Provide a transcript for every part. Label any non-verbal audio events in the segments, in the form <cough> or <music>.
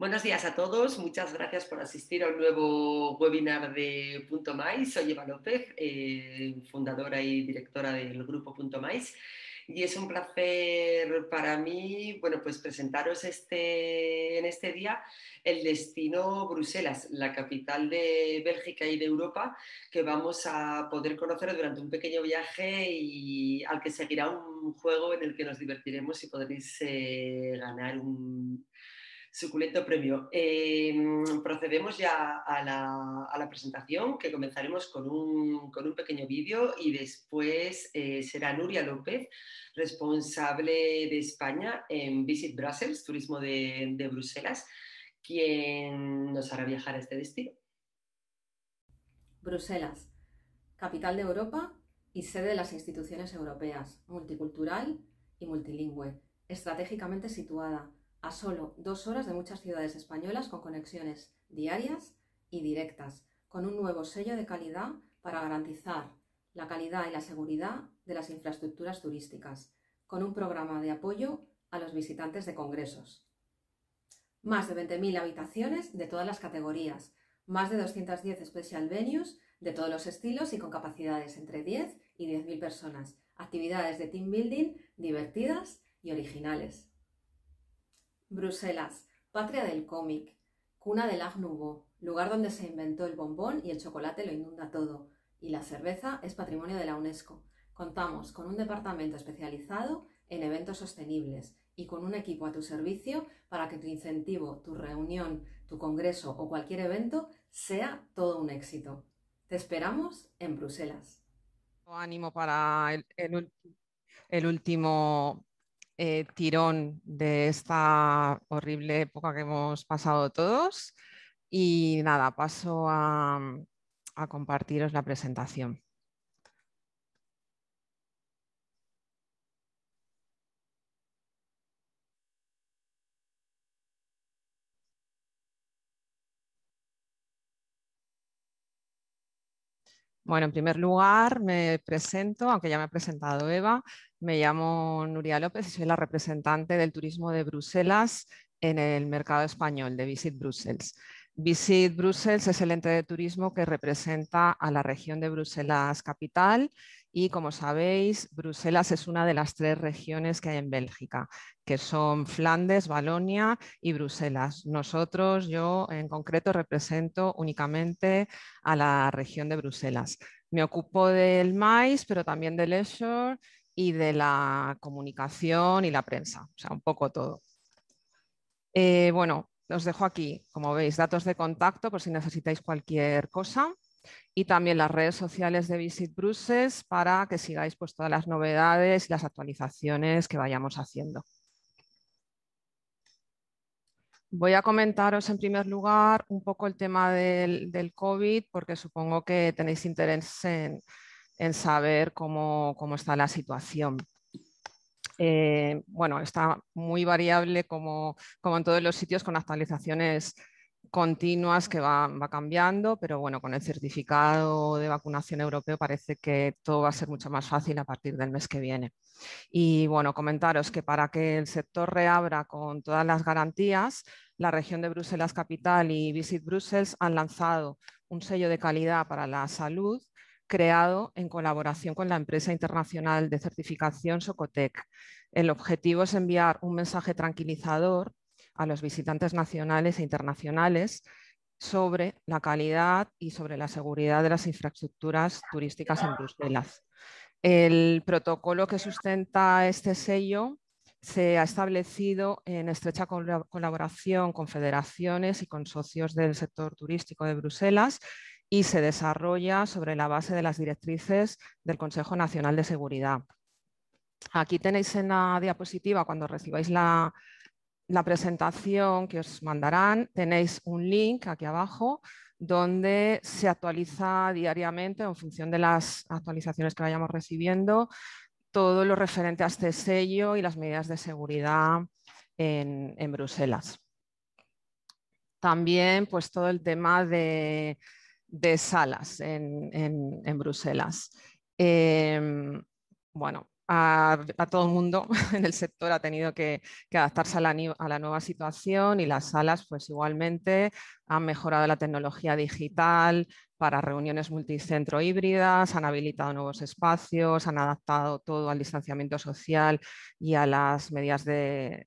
Buenos días a todos, muchas gracias por asistir al nuevo webinar de Punto Mais. Soy Eva López, eh, fundadora y directora del grupo Punto Mais. Y es un placer para mí, bueno, pues presentaros este, en este día el destino Bruselas, la capital de Bélgica y de Europa, que vamos a poder conocer durante un pequeño viaje y al que seguirá un juego en el que nos divertiremos y podréis eh, ganar un Suculento premio. Eh, procedemos ya a la, presentación, que comenzaremos con un, pequeño vídeo y después eh, será Nuria López, responsable de España en Visit Brussels, Turismo de Bruselas, quien nos hará viajar a este destino. Bruselas, capital de Europa y sede de las instituciones europeas, multicultural y multilingüe, estratégicamente situada a solo dos horas de muchas ciudades españolas con conexiones diarias y directas, con un nuevo sello de calidad para garantizar la calidad y la seguridad de las infraestructuras turísticas, con un programa de apoyo a los visitantes de congresos. Más de 20.000 habitaciones de todas las categorías, más de 210 special venues de todos los estilos y con capacidades entre 10 y 10.000 personas, actividades de team building divertidas y originales. Bruselas, patria del cómic, cuna del agnubo, lugar donde se inventó el bombón y el chocolate lo inunda todo, y la cerveza es patrimonio de la UNESCO. Contamos con un departamento especializado en eventos sostenibles y con un equipo a tu servicio para que tu incentivo, tu reunión, tu congreso o cualquier evento sea todo un éxito. Te esperamos en Bruselas. Ánimo para el último eh, tirón de esta horrible época que hemos pasado todos. Y nada, paso a compartiros la presentación. Bueno, en primer lugar me presento, aunque ya me ha presentado Eva, me llamo Nuria López y soy la representante del turismo de Bruselas en el mercado español de Visit Brussels. Visit Brussels es el ente de turismo que representa a la región de Bruselas capital y como sabéis, Bruselas es una de las tres regiones que hay en Bélgica, que son Flandes, Balonia y Bruselas. Nosotros, yo en concreto, represento únicamente a la región de Bruselas. Me ocupo del MAIS, pero también del Leisure y de la comunicación y la prensa, o sea, un poco todo. Eh, bueno, os dejo aquí, como veis, datos de contacto por si necesitáis cualquier cosa y también las redes sociales de Visit Bruces para que sigáis pues, todas las novedades y las actualizaciones que vayamos haciendo. Voy a comentaros en primer lugar un poco el tema del, COVID, porque supongo que tenéis interés en, saber cómo, está la situación. Eh, bueno, está muy variable como, como en todos los sitios con actualizaciones continuas que va, cambiando, pero bueno, con el certificado de vacunación europeo parece que todo va a ser mucho más fácil a partir del mes que viene. Y bueno, comentaros que para que el sector reabra con todas las garantías, la región de Bruselas Capital y Visit Brussels han lanzado un sello de calidad para la salud creado en colaboración con la empresa internacional de certificación Socotec. El objetivo es enviar un mensaje tranquilizador a los visitantes nacionales e internacionales sobre la calidad y sobre la seguridad de las infraestructuras turísticas en Bruselas. El protocolo que sustenta este sello se ha establecido en estrecha colaboración con federaciones y con socios del sector turístico de Bruselas y se desarrolla sobre la base de las directrices del Consejo Nacional de Seguridad. Aquí tenéis en la diapositiva, cuando recibáis la, la presentación que os mandarán, tenéis un link aquí abajo donde se actualiza diariamente en función de las actualizaciones que vayamos recibiendo todo lo referente a este sello y las medidas de seguridad en, Bruselas. También pues, todo el tema de, de salas en, Bruselas. Em, bueno, a, todo el mundo <laughs> en el sector ha tenido que, adaptarse a la, nueva situación y las salas pues igualmente han mejorado la tecnología digital para reuniones multicentro híbridas, han habilitado nuevos espacios, han adaptado todo al distanciamiento social y a las medidas de,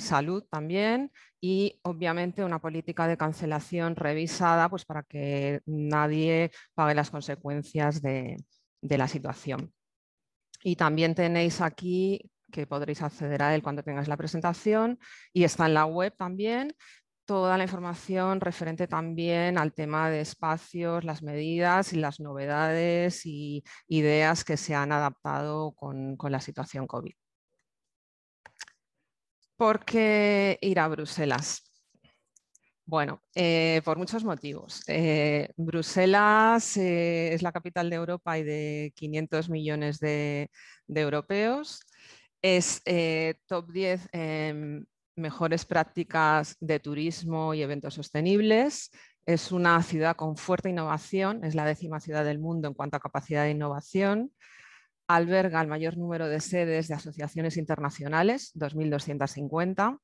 salud también y obviamente una política de cancelación revisada pues para que nadie pague las consecuencias de la situación. Y también tenéis aquí que podréis acceder a él cuando tengáis la presentación y está en la web también toda la información referente también al tema de espacios, las medidas y las novedades y ideas que se han adaptado con, con la situación COVID. ¿Por qué ir a Bruselas? Bueno, eh, por muchos motivos. Eh, Bruselas eh, es la capital de Europa y de 500 millones de, europeos. Es top 10 mejores prácticas de turismo y eventos sostenibles. Es una ciudad con fuerte innovación, es la décima ciudad del mundo en cuanto a capacidad de innovación. Alberga el mayor número de sedes de asociaciones internacionales, 2.250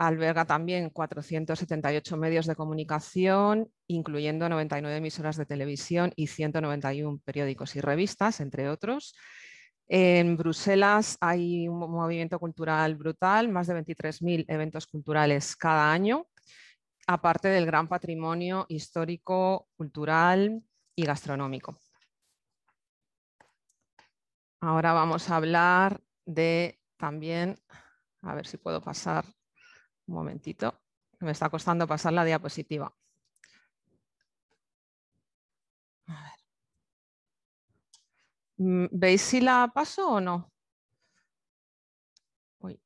alberga también 478 medios de comunicación, incluyendo 99 emisoras de televisión y 191 periódicos y revistas, entre otros. En Bruselas hay un movimiento cultural brutal, más de 23.000 eventos culturales cada año, aparte del gran patrimonio histórico, cultural y gastronómico. Ahora vamos a hablar de también, a ver si puedo pasar un momentito, me está costando pasar la diapositiva. Mm, ¿Veis si la paso o no? Uy.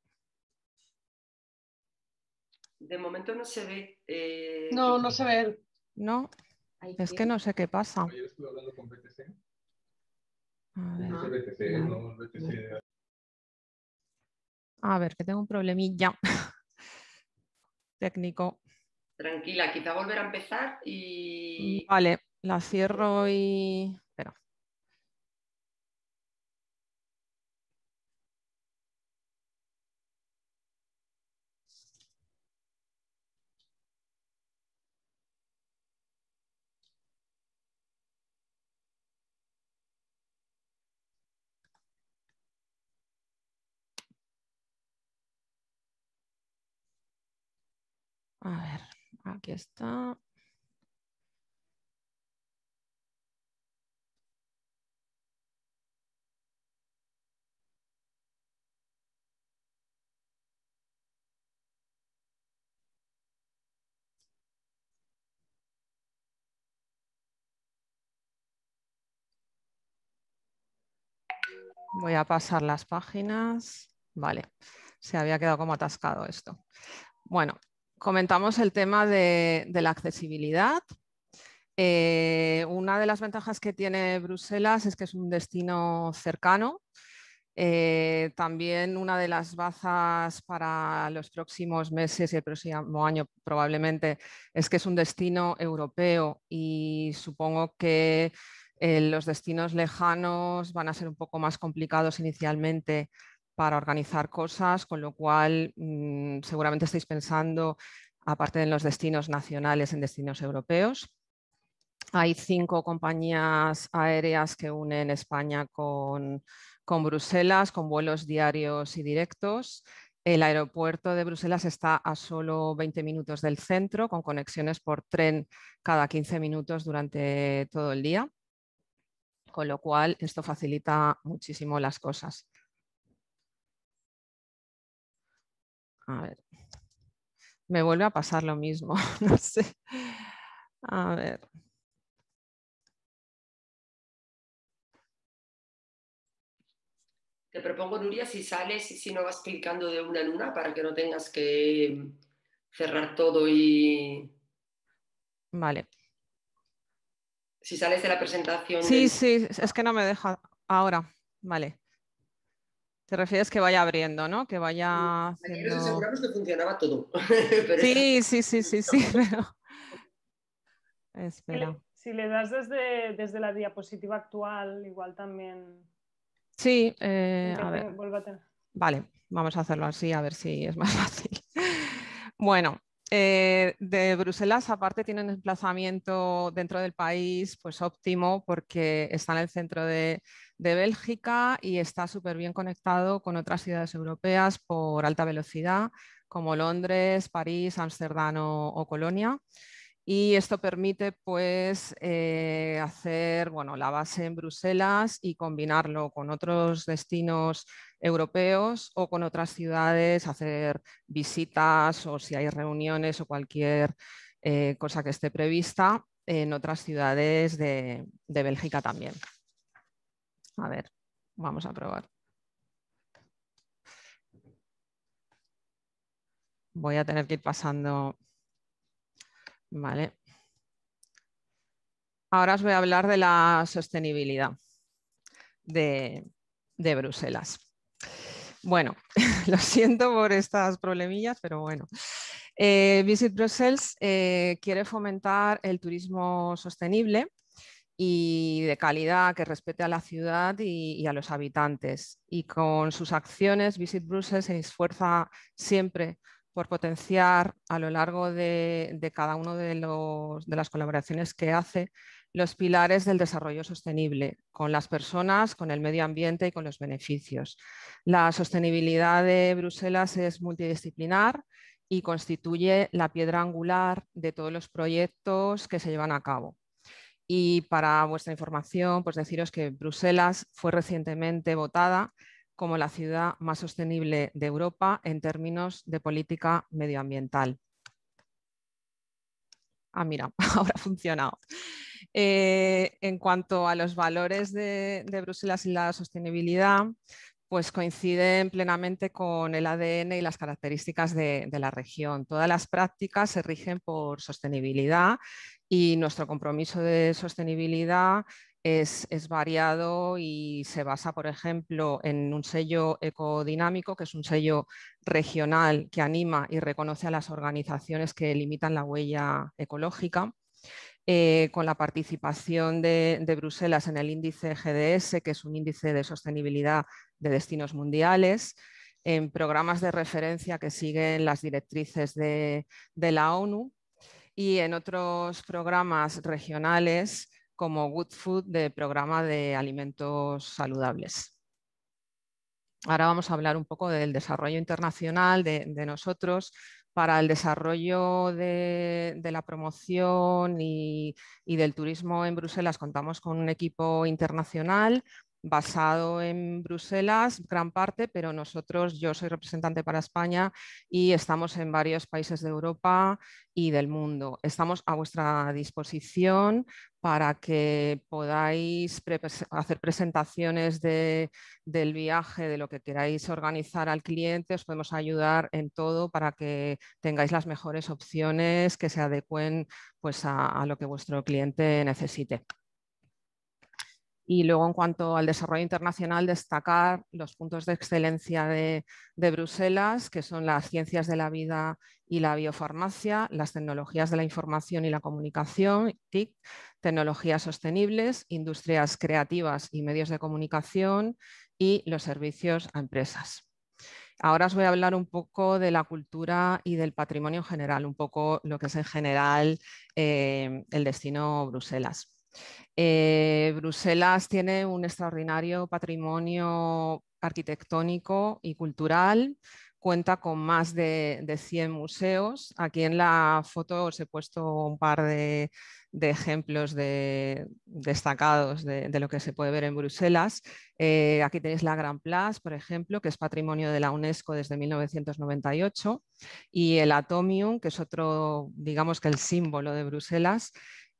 De momento no se ve. Eh, no, no se ve. No, es que no sé qué pasa. hablando con BTC. A ver. Ah. A ver, que tengo un problemilla. <laughs> técnico. Tranquila, quizá volver a empezar y... Vale, la cierro y... A ver, aquí está. Voy a pasar las páginas. Vale, se había quedado como atascado esto. Bueno, Comentamos el tema de, la accesibilidad. Eh, una de las ventajas que tiene Bruselas es que es un destino cercano. Eh, también una de las bazas para los próximos meses y el próximo año probablemente es que es un destino europeo y supongo que eh, los destinos lejanos van a ser un poco más complicados inicialmente para organizar cosas, con lo cual mm, seguramente estáis pensando, aparte de los destinos nacionales, en destinos europeos. Hay cinco compañías aéreas que unen España con, con Bruselas, con vuelos diarios y directos. El aeropuerto de Bruselas está a solo 20 minutos del centro, con conexiones por tren cada 15 minutos durante todo el día, con lo cual esto facilita muchísimo las cosas. A ver. Me vuelve a pasar lo mismo. <laughs> no sé. A ver. Te propongo, Nuria, si sales y si no vas clicando de una en una para que no tengas que cerrar todo y. Vale. Si sales de la presentación. Sí, sí, es que no me deja ahora. Vale. Te refieres que vaya abriendo, ¿no? Que vaya. Haciendo... funcionaba todo. <laughs> sí, sí, sí, sí, sí, <laughs> Espera. Si le das desde, desde la diapositiva actual, igual también. Sí, eh, a ver. Vale, vamos a hacerlo así, a ver si es más <laughs> fácil. Bueno, eh, de Bruselas, aparte, tiene un emplazamiento dentro del país, pues óptimo, porque está en el centro de, Bélgica y está súper bien conectado con otras ciudades europeas por alta velocidad, como Londres, París, Ámsterdam o Colonia y esto permite pues, eh, hacer bueno, la base en Bruselas y combinarlo con otros destinos europeos o con otras ciudades, hacer visitas o si hay reuniones o cualquier eh, cosa que esté prevista en otras ciudades de, de Bélgica también. A ver, vamos a probar. Voy a tener que ir pasando Vale. Ahora os voy a hablar de la sostenibilidad de, Bruselas. Bueno, <laughs> lo siento por estas problemillas, pero bueno. Eh, Visit Brussels eh, quiere fomentar el turismo sostenible y de calidad que respete a la ciudad y, y, a los habitantes. Y con sus acciones, Visit Brussels se esfuerza siempre por potenciar a lo largo de, cada una de, de, las colaboraciones que hace los pilares del desarrollo sostenible con las personas, con el medio ambiente y con los beneficios. La sostenibilidad de Bruselas es multidisciplinar y constituye la piedra angular de todos los proyectos que se llevan a cabo. Y para vuestra información, pues deciros que Bruselas fue recientemente votada como la ciudad más sostenible de Europa en términos de política medioambiental. Ah, mira, <laughs> ahora ha funcionado. Eh, en cuanto a los valores de, Bruselas y la sostenibilidad, pues coinciden plenamente con el ADN y las características de, de, la región. Todas las prácticas se rigen por sostenibilidad y nuestro compromiso de sostenibilidad es, variado y se basa, por ejemplo, en un sello ecodinámico, que es un sello regional que anima y reconoce a las organizaciones que limitan la huella ecológica. Eh, con la participación de, Bruselas en el índice GDS, que es un índice de sostenibilidad de destinos mundiales, en programas de referencia que siguen las directrices de la ONU y en otros programas regionales como Good Food de programa de alimentos saludables. Ahora vamos a hablar un poco del desarrollo internacional de, nosotros para el desarrollo de, la promoción y, del turismo en Bruselas contamos con un equipo internacional basado en Bruselas, gran parte, pero nosotros, yo soy representante para España y estamos en varios países de Europa y del mundo. Estamos a vuestra disposición para que podáis hacer presentaciones del viaje, de lo que queráis organizar al cliente. Os podemos ayudar en todo para que tengáis las mejores opciones que se adecuen pues, a lo que vuestro cliente necesite. Y luego, en cuanto al desarrollo internacional, destacar los puntos de excelencia de, Bruselas, que son las ciencias de la vida y la biofarmacia, las tecnologías de la información y la comunicación, TIC, tecnologías sostenibles, industrias creativas y medios de comunicación y los servicios a empresas. Ahora os voy a hablar un poco de la cultura y del patrimonio en general, un poco lo que es en general eh, el destino Bruselas. Eh, Bruselas tiene un extraordinario patrimonio arquitectónico y cultural, cuenta con más de, 100 museos. Aquí en la foto os he puesto un par de, ejemplos destacados de, lo que se puede ver en Bruselas. Eh, aquí tenéis la Gran Place, por ejemplo, que es patrimonio de la UNESCO desde 1998, y el Atomium, que es otro, digamos que el símbolo de Bruselas,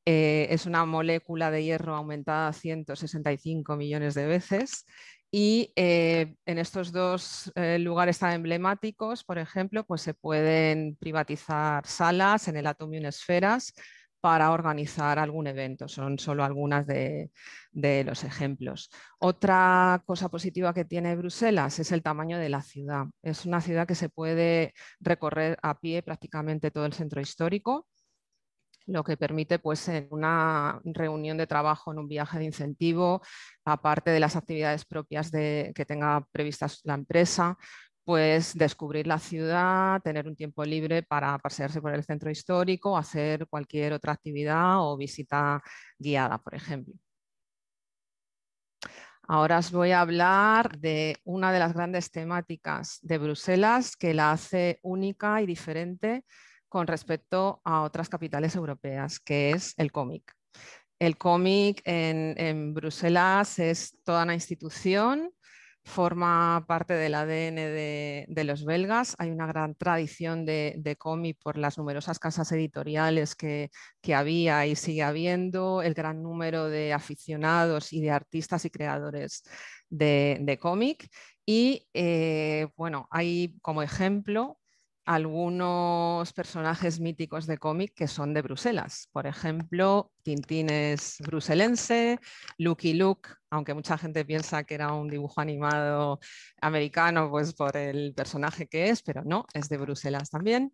eh, es una molécula de hierro aumentada 165 millones de veces y eh, en estos dos eh, lugares tan emblemáticos, por ejemplo, pues se pueden privatizar salas en el Atomium Esferas para organizar algún evento. Son solo algunas de los ejemplos. Otra cosa positiva que tiene Bruselas es el tamaño de la ciudad. Es una ciudad que se puede recorrer a pie prácticamente todo el centro histórico lo que permite pues en una reunión de trabajo, en un viaje de incentivo, aparte de las actividades propias que tenga previstas la empresa, pues descubrir la ciudad, tener un tiempo libre para pasearse por el centro histórico, hacer cualquier otra actividad o visita guiada, por ejemplo. Ahora os voy a hablar de una de las grandes temáticas de Bruselas que la hace única y diferente con respecto a otras capitales europeas, que es el cómic. El cómic en, Bruselas es toda una institución, forma parte del ADN de, los belgas. Hay una gran tradición de, cómic por las numerosas casas editoriales que, había y sigue habiendo, el gran número de aficionados y de artistas y creadores de, cómic. Y eh, bueno, hay como ejemplo algunos personajes míticos de cómic que son de Bruselas. Por ejemplo, Tintín es bruselense, Lucky Luke, aunque mucha gente piensa que era un dibujo animado americano, pues por el personaje que es, pero no, es de Bruselas también.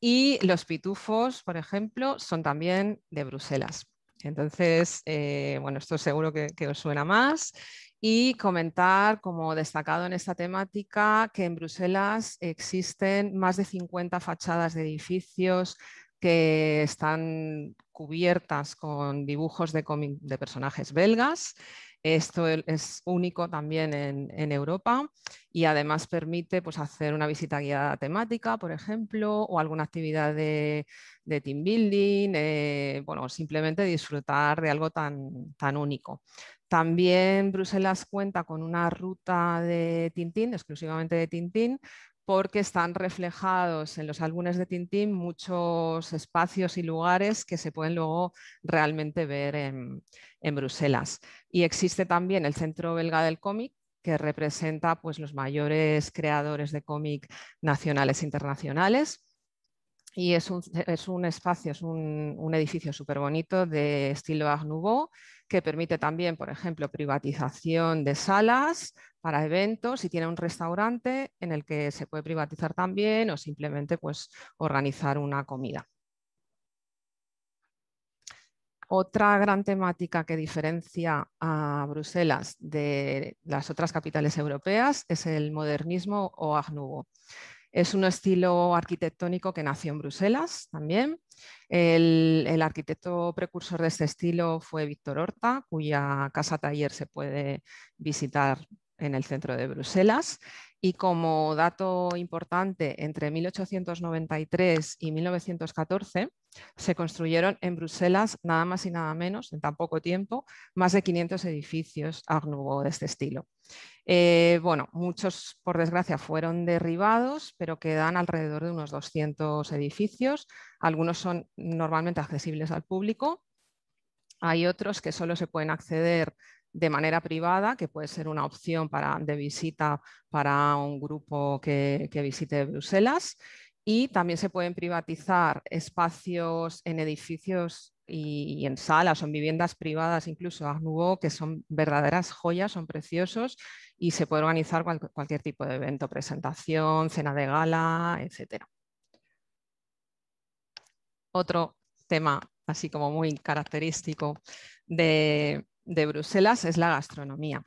Y los pitufos, por ejemplo, son también de Bruselas. Entonces, eh, bueno, esto seguro que os suena más y comentar, como destacado en esta temática, que en Bruselas existen más de 50 fachadas de edificios que están cubiertas con dibujos de, personajes belgas. Esto es único también en, Europa y además permite pues, hacer una visita guiada temática, por ejemplo, o alguna actividad de, team building, eh, bueno, simplemente disfrutar de algo tan único. También Bruselas cuenta con una ruta de Tintín, exclusivamente de Tintín, porque están reflejados en los álbumes de Tintín muchos espacios y lugares que se pueden luego realmente ver en, Bruselas. Y existe también el Centro Belga del Cómic, que representa pues, los mayores creadores de cómic nacionales e internacionales. Y es un, espacio, es un, un edificio súper bonito de estilo Art Nouveau, que permite también, por ejemplo, privatización de salas para eventos, si tiene un restaurante en el que se puede privatizar también o simplemente pues, organizar una comida. Otra gran temática que diferencia a Bruselas de las otras capitales europeas es el modernismo o agnubo. Es un estilo arquitectónico que nació en Bruselas también. El, arquitecto precursor de este estilo fue Víctor Horta, cuya casa taller se puede visitar en el centro de Bruselas. Y como dato importante, entre 1893 y 1914 se construyeron en Bruselas, nada más y nada menos, en tan poco tiempo, más de 500 edificios agnubo de este estilo. Eh, bueno, muchos, por desgracia, fueron derribados, pero quedan alrededor de unos 200 edificios. Algunos son normalmente accesibles al público. Hay otros que solo se pueden acceder de manera privada, que puede ser una opción para, de visita para un grupo que, visite Bruselas. Y también se pueden privatizar espacios en edificios y, en salas o en viviendas privadas, incluso a nuevo, que son verdaderas joyas, son preciosos y se puede organizar cualquier tipo de evento, presentación, cena de gala, etc. Otro tema así como muy característico de, de Bruselas es la gastronomía.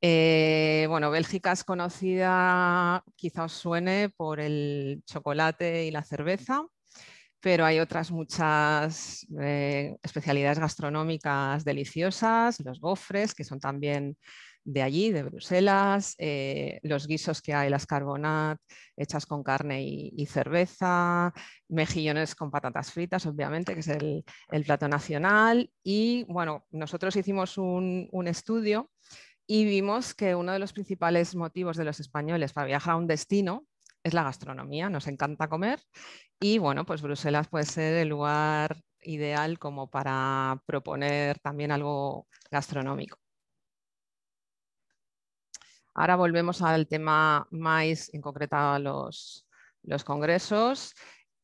Eh, bueno, Bélgica es conocida, quizá os suene, por el chocolate y la cerveza, pero hay otras muchas eh, especialidades gastronómicas deliciosas, los gofres, que son también de allí, de Bruselas, eh, los guisos que hay, las carbonat, hechas con carne y, cerveza, mejillones con patatas fritas, obviamente, que es el, plato nacional. Y bueno, nosotros hicimos un, un estudio y vimos que uno de los principales motivos de los españoles para viajar a un destino es la gastronomía, nos encanta comer y bueno, pues Bruselas puede ser el lugar ideal como para proponer también algo gastronómico. Ahora volvemos al tema más en concreto a los, los congresos.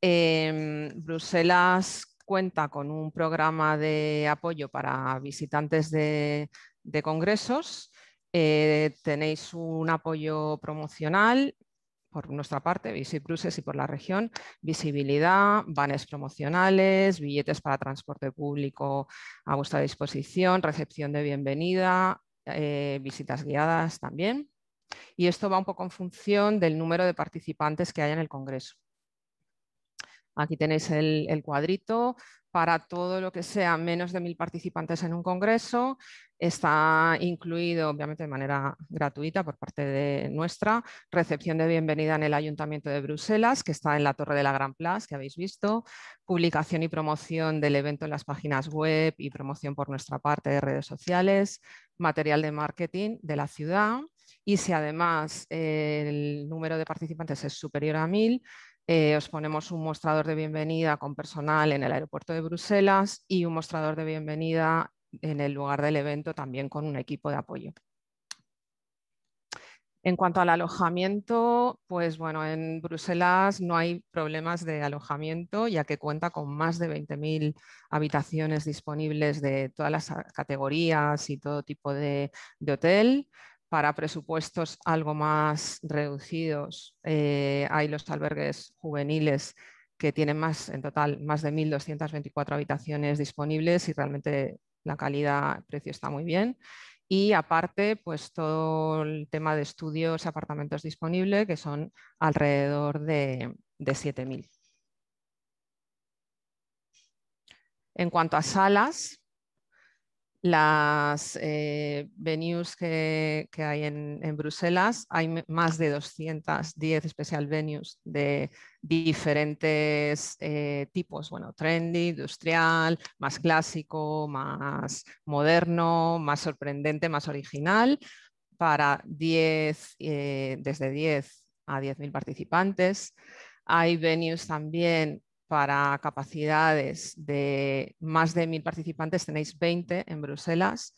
Em, Bruselas cuenta con un programa de apoyo para visitantes de, congresos. Eh, tenéis un apoyo promocional por nuestra parte, Visit y por la región, visibilidad, vanes promocionales, billetes para transporte público a vuestra disposición, recepción de bienvenida, eh, visitas guiadas también. Y esto va un poco en función del número de participantes que haya en el Congreso. Aquí tenéis el cuadrito para todo lo que sea menos de mil participantes en un congreso. Está incluido, obviamente, de manera gratuita por parte de nuestra, recepción de bienvenida en el Ayuntamiento de Bruselas, que está en la Torre de la Gran Place, que habéis visto, publicación y promoción del evento en las páginas web y promoción por nuestra parte de redes sociales, material de marketing de la ciudad. Y si además eh, el número de participantes es superior a mil, eh, os ponemos un mostrador de bienvenida con personal en el aeropuerto de Bruselas y un mostrador de bienvenida en el lugar del evento también con un equipo de apoyo. En cuanto al alojamiento, pues bueno, en Bruselas no hay problemas de alojamiento, ya que cuenta con más de 20.000 habitaciones disponibles de todas las categorías y todo tipo de hotel para presupuestos algo más reducidos eh, hay los albergues juveniles que tienen más, en total, más de 1.224 habitaciones disponibles y realmente la calidad, el precio está muy bien. Y aparte, pues todo el tema de estudios, apartamentos disponibles, que son alrededor de, de 7.000. En cuanto a salas, las eh, venues que, hay en, Bruselas, hay más de 210 especial venues de diferentes eh, tipos, bueno, trendy, industrial, más clásico, más moderno, más sorprendente, más original, para 10, eh, desde 10 a 10.000 participantes. Hay venues también para capacidades de más de mil participantes tenéis 20 en Bruselas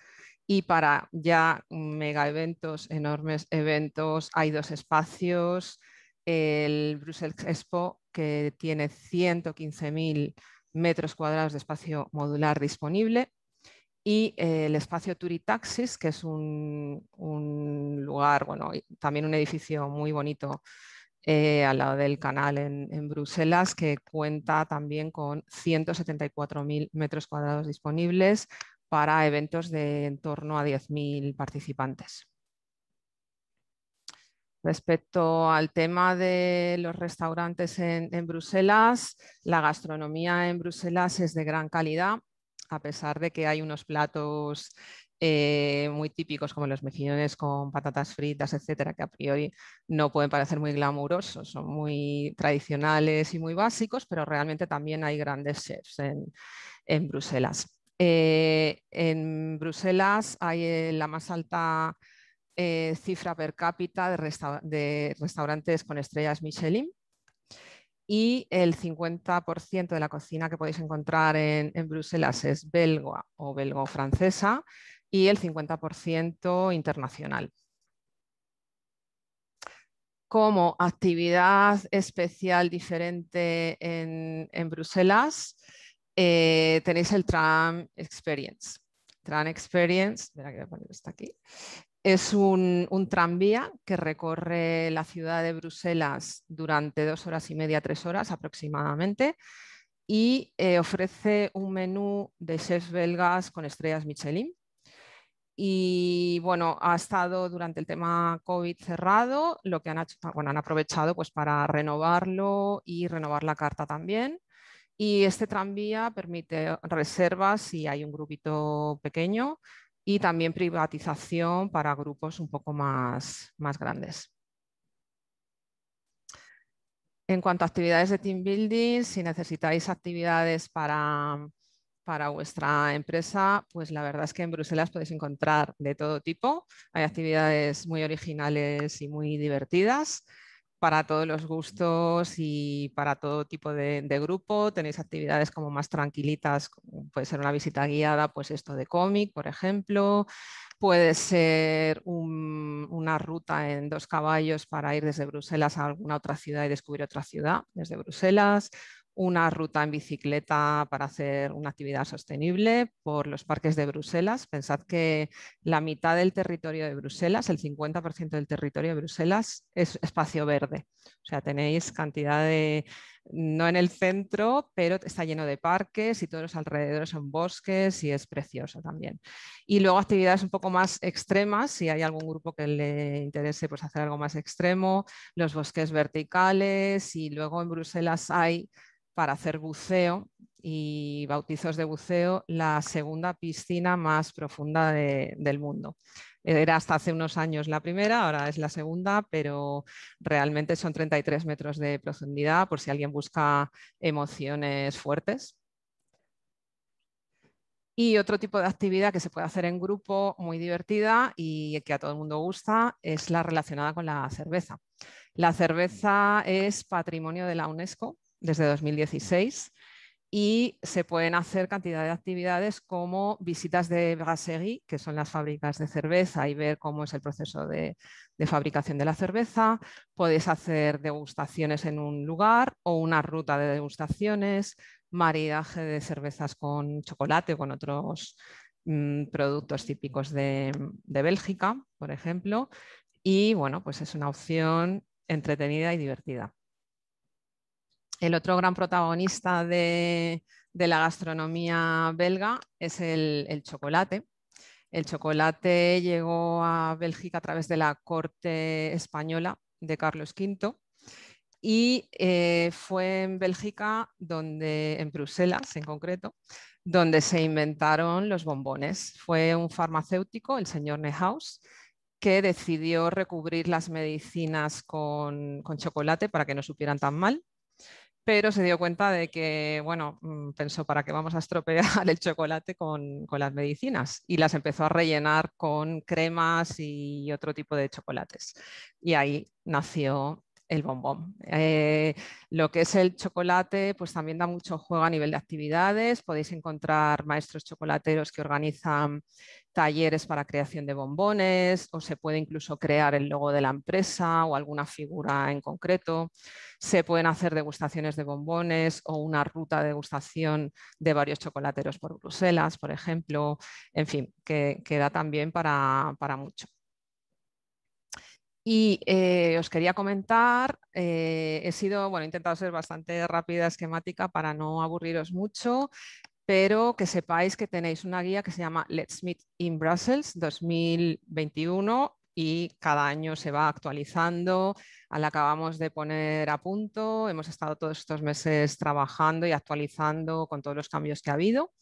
y para ya mega eventos, enormes eventos, hay dos espacios, el Brussels Expo que tiene 115.000 metros cuadrados de espacio modular disponible y el espacio Turitaxis, que es un, un lugar, bueno, también un edificio muy bonito eh, al lado del canal en, Bruselas, que cuenta también con 174.000 metros cuadrados disponibles para eventos de en torno a 10.000 participantes. Respecto al tema de los restaurantes en, en Bruselas, la gastronomía en Bruselas es de gran calidad, a pesar de que hay unos platos eh, muy típicos como los mejillones con patatas fritas, etcétera, que a priori no pueden parecer muy glamurosos, son muy tradicionales y muy básicos, pero realmente también hay grandes chefs en, Bruselas. Eh, en Bruselas hay eh, la más alta cifra per cápita de, restaurantes con estrellas Michelin y el 50% de la cocina que podéis encontrar en, en Bruselas es belga o belgo-francesa, y el 50% internacional. Como actividad especial diferente en, Bruselas, eh, tenéis el Tram Experience. Tram Experience, aquí. Es un, tranvía que recorre la ciudad de Bruselas durante dos horas y media, tres horas aproximadamente, y eh, ofrece un menú de chefs belgas con estrellas Michelin y bueno, ha estado durante el tema COVID cerrado, lo que han ah, han aprovechado pues para renovarlo y renovar la carta también. Y este tranvía permite reservas si hay un grupito pequeño y también privatización para grupos un poco más, más grandes. En cuanto a actividades de team building, si necesitáis actividades para para vuestra empresa, pues la verdad es que en Bruselas podéis encontrar de todo tipo. Hay actividades muy originales y muy divertidas para todos los gustos y para todo tipo de, grupo. Tenéis actividades como más tranquilitas, puede ser una visita guiada, pues esto de cómic, por ejemplo. Puede ser una ruta en dos caballos para ir desde Bruselas a alguna otra ciudad y descubrir otra ciudad desde Bruselas una ruta en bicicleta para hacer una actividad sostenible por los parques de Bruselas. Pensad que la mitad del territorio de Bruselas, el 50% del territorio de Bruselas, es espacio verde. O sea, tenéis cantidad de, no en el centro, pero está lleno de parques y todos los alrededores son bosques y es precioso también. Y luego actividades un poco más extremas, si hay algún grupo que le interese pues, hacer algo más extremo, los bosques verticales y luego en Bruselas hay para hacer buceo y bautizos de buceo, la segunda piscina más profunda del mundo. Era hasta hace unos años la primera, ahora es la segunda, pero realmente son 33 metros de profundidad por si alguien busca emociones fuertes. Y otro tipo de actividad que se puede hacer en grupo, muy divertida y que a todo el mundo gusta, es la relacionada con la cerveza. La cerveza es patrimonio de la UNESCO desde 2016 y se pueden hacer cantidad de actividades como visitas de brasserie, que son las fábricas de cerveza y ver cómo es el proceso de, fabricación de la cerveza. Podéis hacer degustaciones en un lugar o una ruta de degustaciones, maridaje de cervezas con chocolate o con otros mm, productos típicos de Bélgica, por ejemplo. Y bueno, pues es una opción entretenida y divertida el otro gran protagonista de, la gastronomía belga es el, chocolate. El chocolate llegó a Bélgica a través de la corte española de Carlos V y eh, fue en Bélgica, donde, en Bruselas en concreto, donde se inventaron los bombones. Fue un farmacéutico, el señor Nehaus, que decidió recubrir las medicinas con chocolate para que no supieran tan mal pero se dio cuenta de que, bueno, mm, pensó, ¿para qué vamos a estropear <laughs> el chocolate con, con las medicinas? Y las empezó a rellenar con cremas y otro tipo de chocolates. Y ahí nació el bombón. Eh, lo que es el chocolate, pues también da mucho juego a nivel de actividades. Podéis encontrar maestros chocolateros que organizan talleres para creación de bombones o se puede incluso crear el logo de la empresa o alguna figura en concreto. Se pueden hacer degustaciones de bombones o una ruta de degustación de varios chocolateros por Bruselas, por ejemplo. En fin, que, da también para, mucho. Y eh, os quería comentar, eh, he sido, bueno, he intentado ser bastante rápida, esquemática para no aburriros mucho pero que sepáis que tenéis una guía que se llama Let's Meet in Brussels 2021 y cada año se va actualizando. La acabamos de poner a punto. Hemos estado todos estos meses trabajando y actualizando con todos los cambios que ha habido.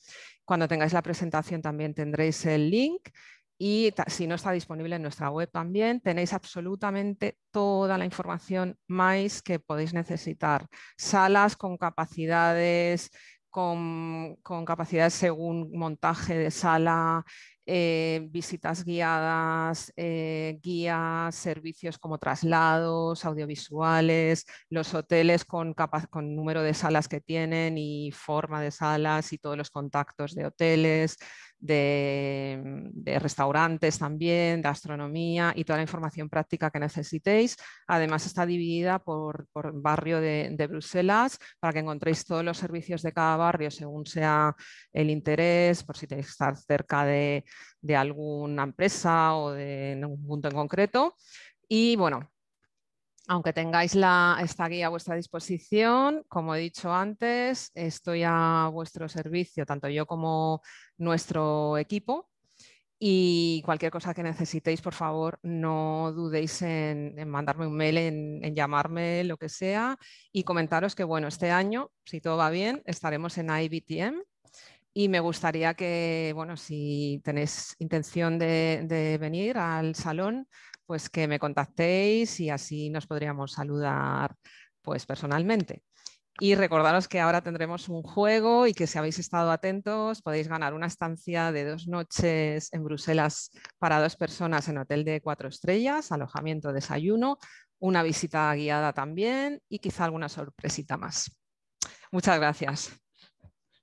Cuando tengáis la presentación también tendréis el link. Y si no está disponible en nuestra web también, tenéis absolutamente toda la información más que podéis necesitar. Salas con capacidades con, capacidades según montaje de sala, eh, visitas guiadas, eh, guías, servicios como traslados, audiovisuales, los hoteles con, con número de salas que tienen y forma de salas y todos los contactos de hoteles, Mm, de, restaurantes también, de gastronomía y toda la información práctica que necesitéis. Además está dividida por, barrio de, Bruselas para que encontréis todos los servicios de cada barrio según sea el interés, por si tenéis que estar cerca de, de alguna empresa o de un punto en concreto. Y bueno, aunque tengáis la, esta guía a vuestra disposición, como he dicho antes, estoy a vuestro servicio, tanto yo como nuestro equipo. Y cualquier cosa que necesitéis, por favor, no dudéis en, mandarme un mail, en, llamarme, lo que sea, y comentaros que, bueno, este año, si todo va bien, estaremos en IBTM. Y me gustaría que, bueno, si tenéis intención de venir al salón, pues que me contactéis y así nos podríamos saludar pues personalmente. Y recordaros que ahora tendremos un juego y que si habéis estado atentos podéis ganar una estancia de dos noches en Bruselas para dos personas en hotel de cuatro estrellas, alojamiento, desayuno, una visita guiada también y quizá alguna sorpresita más. Muchas gracias.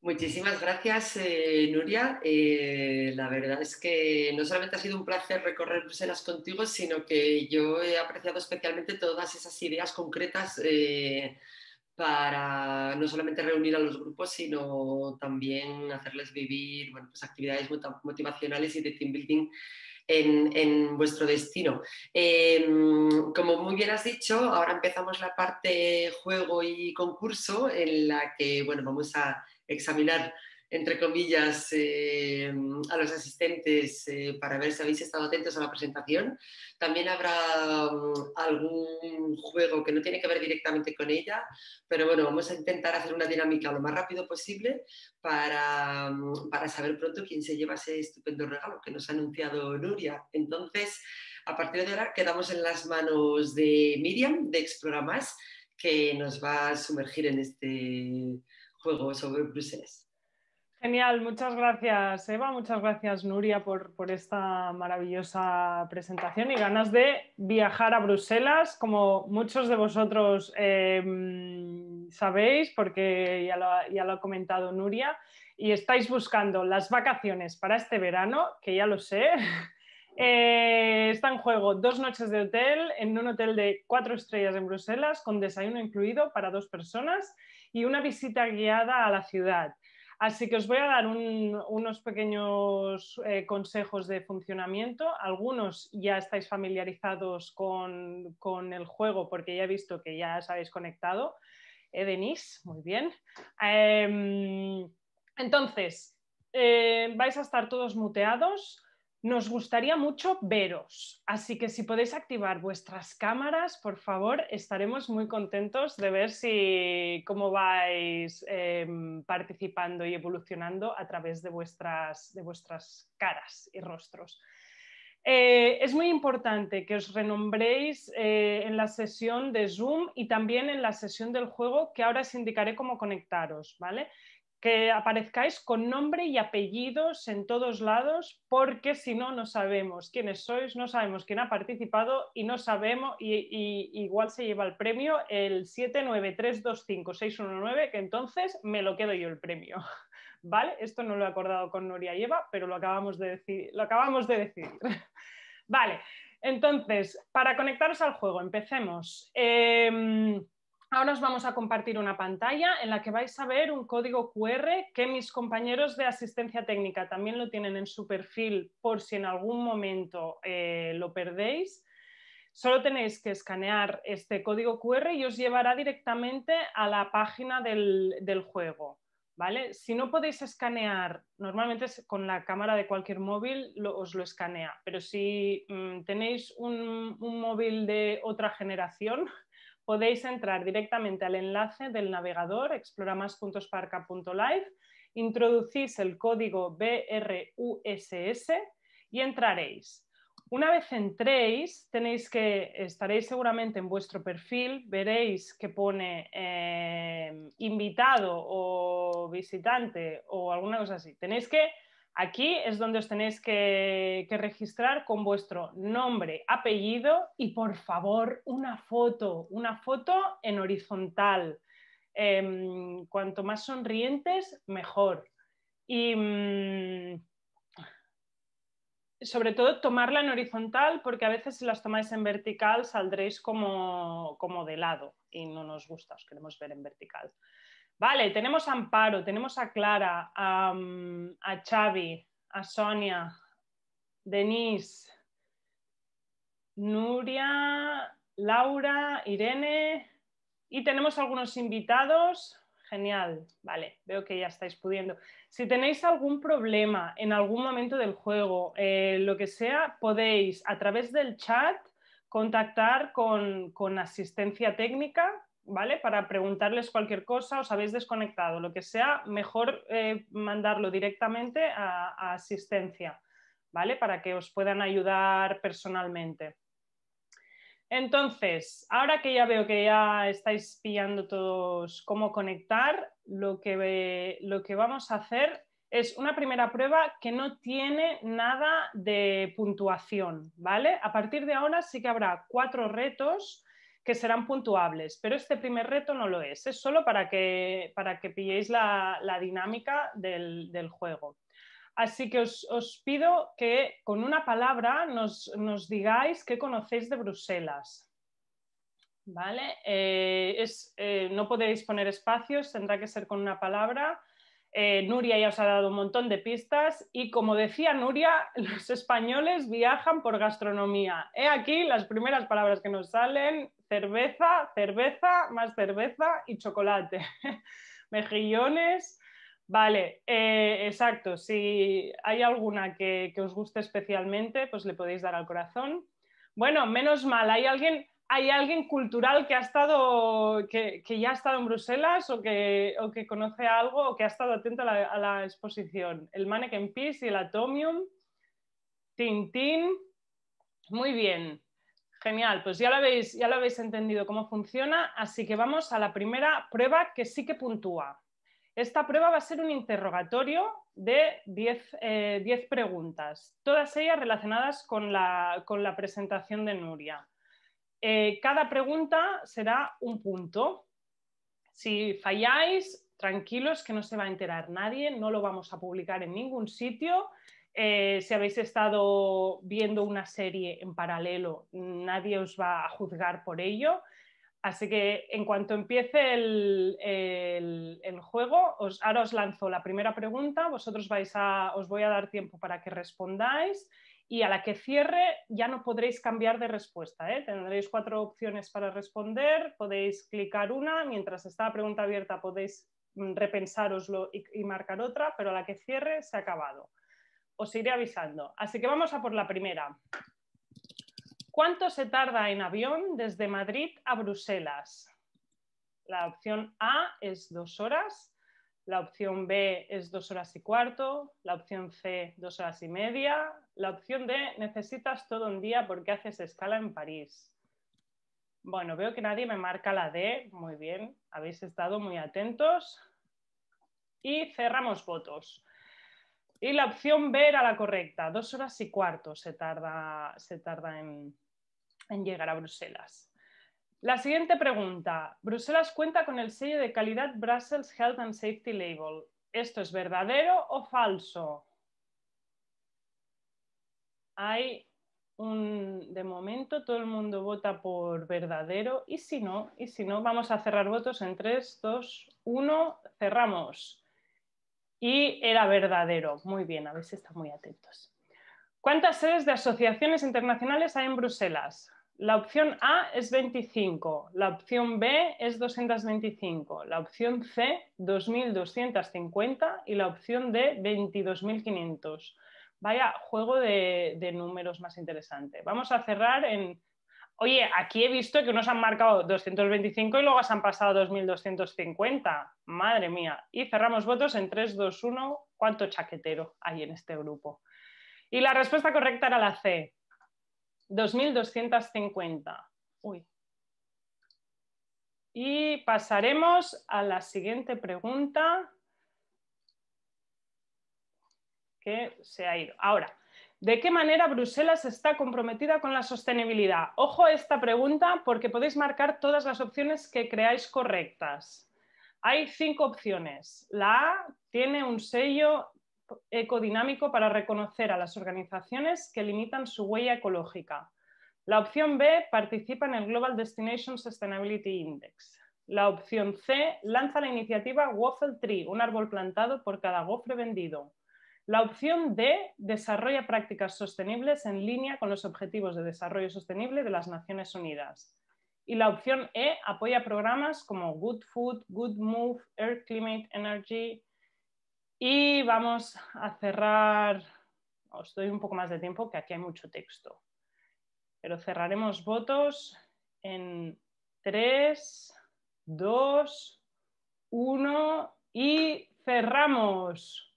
Muchísimas gracias, eh, Nuria. Eh, la verdad es que no solamente ha sido un placer recorrer Bruselas contigo, sino que yo he apreciado especialmente todas esas ideas concretas eh, para no solamente reunir a los grupos, sino también hacerles vivir pues actividades motivacionales y de team building en, vuestro destino. Em, como muy bien has dicho, ahora empezamos la parte juego y concurso en la que bueno, vamos a examinar, entre comillas, eh, a los asistentes eh, para ver si habéis estado atentos a la presentación. También habrá mm, algún juego que no tiene que ver directamente con ella, pero bueno, vamos a intentar hacer una dinámica lo más rápido posible para, mm, para saber pronto quién se lleva ese estupendo regalo que nos ha anunciado Nuria. Entonces, a partir de ahora quedamos en las manos de Miriam, de Explora Más, que nos va a sumergir en este juego sobre Bruselas. Genial, muchas gracias Eva, muchas gracias Nuria por, esta maravillosa presentación y ganas de viajar a Bruselas, como muchos de vosotros em, sabéis, porque ya lo, ha comentado Nuria, y estáis buscando las vacaciones para este verano, que ya lo sé, <laughs> eh, está en juego dos noches de hotel en un hotel de cuatro estrellas en Bruselas con desayuno incluido para dos personas y una visita guiada a la ciudad. Así que os voy a dar unos pequeños eh, consejos de funcionamiento. Algunos ya estáis familiarizados con, el juego porque ya he visto que ya os habéis conectado. Edenis, muy bien. Em, entonces, eh, vais a estar todos muteados. Nos gustaría mucho veros, así que si podéis activar vuestras cámaras, por favor, estaremos muy contentos de ver si cómo vais em, participando y evolucionando a través de vuestras, caras y rostros. Eh, es muy importante que os renombréis eh, en la sesión de Zoom y también en la sesión del juego, que ahora os indicaré cómo conectaros, ¿vale? que aparezcáis con nombre y apellidos en todos lados, porque si no, no sabemos quiénes sois, no sabemos quién ha participado y no sabemos, y, igual se lleva el premio el 79325619, que entonces me lo quedo yo el premio. <laughs> ¿Vale? Esto no lo he acordado con Noria y Eva, pero lo acabamos de decir. Lo acabamos de decir. <laughs> vale, entonces, para conectaros al juego, empecemos. Em, Ahora os vamos a compartir una pantalla en la que vais a ver un código QR que mis compañeros de asistencia técnica también lo tienen en su perfil por si en algún momento eh, lo perdéis. Solo tenéis que escanear este código QR y os llevará directamente a la página del, juego. ¿vale? Si no podéis escanear, normalmente con la cámara de cualquier móvil os lo escanea, pero si mm, tenéis un móvil de otra generación, podéis entrar directamente al enlace del navegador exploramas.sparka.live, introducís el código BRUSS y entraréis. Una vez entréis, tenéis que, estaréis seguramente en vuestro perfil, veréis que pone eh, invitado o visitante o alguna cosa así. Tenéis que Aquí es donde os tenéis que, registrar con vuestro nombre, apellido y por favor una foto, una foto en horizontal. Em, cuanto más sonrientes, mejor. Y mm, sobre todo tomarla en horizontal porque a veces si las tomáis en vertical saldréis como, como de lado y no nos gusta, os queremos ver en vertical. Vale, tenemos a Amparo, tenemos a Clara, a, Xavi, a Sonia, Denise, Nuria, Laura, Irene y tenemos algunos invitados. Genial, vale, veo que ya estáis pudiendo. Si tenéis algún problema en algún momento del juego, eh, lo que sea, podéis a través del chat contactar con asistencia técnica ¿vale? Para preguntarles cualquier cosa, os habéis desconectado, lo que sea, mejor eh, mandarlo directamente a, asistencia, ¿vale? Para que os puedan ayudar personalmente. Entonces, ahora que ya veo que ya estáis pillando todos cómo conectar, lo que, lo que vamos a hacer es una primera prueba que no tiene nada de puntuación, ¿vale? A partir de ahora sí que habrá cuatro retos que serán puntuables, pero este primer reto no lo es, es solo para que, para que pilléis la, dinámica del, juego. Así que os, pido que con una palabra nos, digáis qué conocéis de Bruselas. ¿Vale? Eh, es, eh, no podéis poner espacios, tendrá que ser con una palabra. Eh, Nuria ya os ha dado un montón de pistas y como decía Nuria, <laughs> los españoles viajan por gastronomía. He aquí las primeras palabras que nos salen, cerveza, cerveza, más cerveza y chocolate. <laughs> Mejillones. Vale, eh, exacto. Si hay alguna que, os guste especialmente, pues le podéis dar al corazón. Bueno, menos mal, hay alguien, hay alguien cultural que ha estado, que, ya ha estado en Bruselas o que, conoce algo o que ha estado atento a la, exposición. El Mannequin Peace y el Atomium, Tintín. Muy bien. Genial, pues ya lo, habéis, ya lo habéis entendido cómo funciona, así que vamos a la primera prueba que sí que puntúa. Esta prueba va a ser un interrogatorio de 10 eh, preguntas, todas ellas relacionadas con la, presentación de Nuria. Eh, cada pregunta será un punto. Si falláis, tranquilos, que no se va a enterar nadie, no lo vamos a publicar en ningún sitio eh, si habéis estado viendo una serie en paralelo, nadie os va a juzgar por ello. Así que en cuanto empiece el, juego, ahora os lanzo la primera pregunta, vosotros vais a, os voy a dar tiempo para que respondáis y a la que cierre ya no podréis cambiar de respuesta. ¿eh? Tendréis cuatro opciones para responder, podéis clicar una, mientras está la pregunta abierta podéis mm, repensároslo y marcar otra, pero a la que cierre se ha acabado os iré avisando. Así que vamos a por la primera. ¿Cuánto se tarda en avión desde Madrid a Bruselas? La opción A es dos horas, la opción B es dos horas y cuarto, la opción C dos horas y media, la opción D necesitas todo un día porque haces escala en París. Bueno, veo que nadie me marca la D. Muy bien, habéis estado muy atentos. Y cerramos votos. Y la opción B era la correcta, dos horas y cuarto se tarda, se tarda en, llegar a Bruselas. La siguiente pregunta. Bruselas cuenta con el sello de calidad Brussels Health and Safety Label. ¿Esto es verdadero o falso? Hay un, de momento todo el mundo vota por verdadero y si no, y si no, vamos a cerrar votos en tres, dos, uno. cerramos y era verdadero. Muy bien, a ver si están muy atentos. ¿Cuántas sedes de asociaciones internacionales hay en Bruselas? La opción A es 25, la opción B es 225, la opción C 2.250 y la opción D 22.500. Vaya juego de, de números más interesante. Vamos a cerrar en oye, aquí he visto que unos han marcado 225 y luego se han pasado a 2.250. Madre mía. Y cerramos votos en 3, 2, 1. ¿Cuánto chaquetero hay en este grupo? Y la respuesta correcta era la C. 2.250. Uy. Y pasaremos a la siguiente pregunta que se ha ido. Ahora, ¿De qué manera Bruselas está comprometida con la sostenibilidad? Ojo a esta pregunta porque podéis marcar todas las opciones que creáis correctas. Hay cinco opciones. La A tiene un sello ecodinámico para reconocer a las organizaciones que limitan su huella ecológica. La opción B participa en el Global Destination Sustainability Index. La opción C lanza la iniciativa Waffle Tree, un árbol plantado por cada gofre vendido. La opción D desarrolla prácticas sostenibles en línea con los objetivos de desarrollo sostenible de las Naciones Unidas. Y la opción E apoya programas como Good Food, Good Move, Earth, Climate Energy. Y vamos a cerrar, os doy un poco más de tiempo que aquí hay mucho texto, pero cerraremos votos en 3, 2, 1 y cerramos.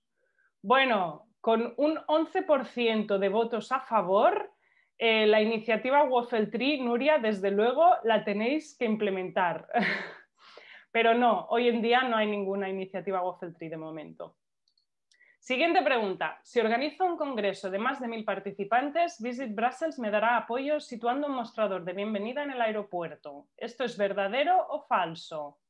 Bueno, con un 11% de votos a favor, eh, la iniciativa Waffle Tree, Nuria, desde luego la tenéis que implementar. <laughs> Pero no, hoy en día no hay ninguna iniciativa Waffle Tree de momento. Siguiente pregunta. Si organizo un congreso de más de mil participantes, Visit Brussels me dará apoyo situando un mostrador de bienvenida en el aeropuerto. ¿Esto es verdadero o falso?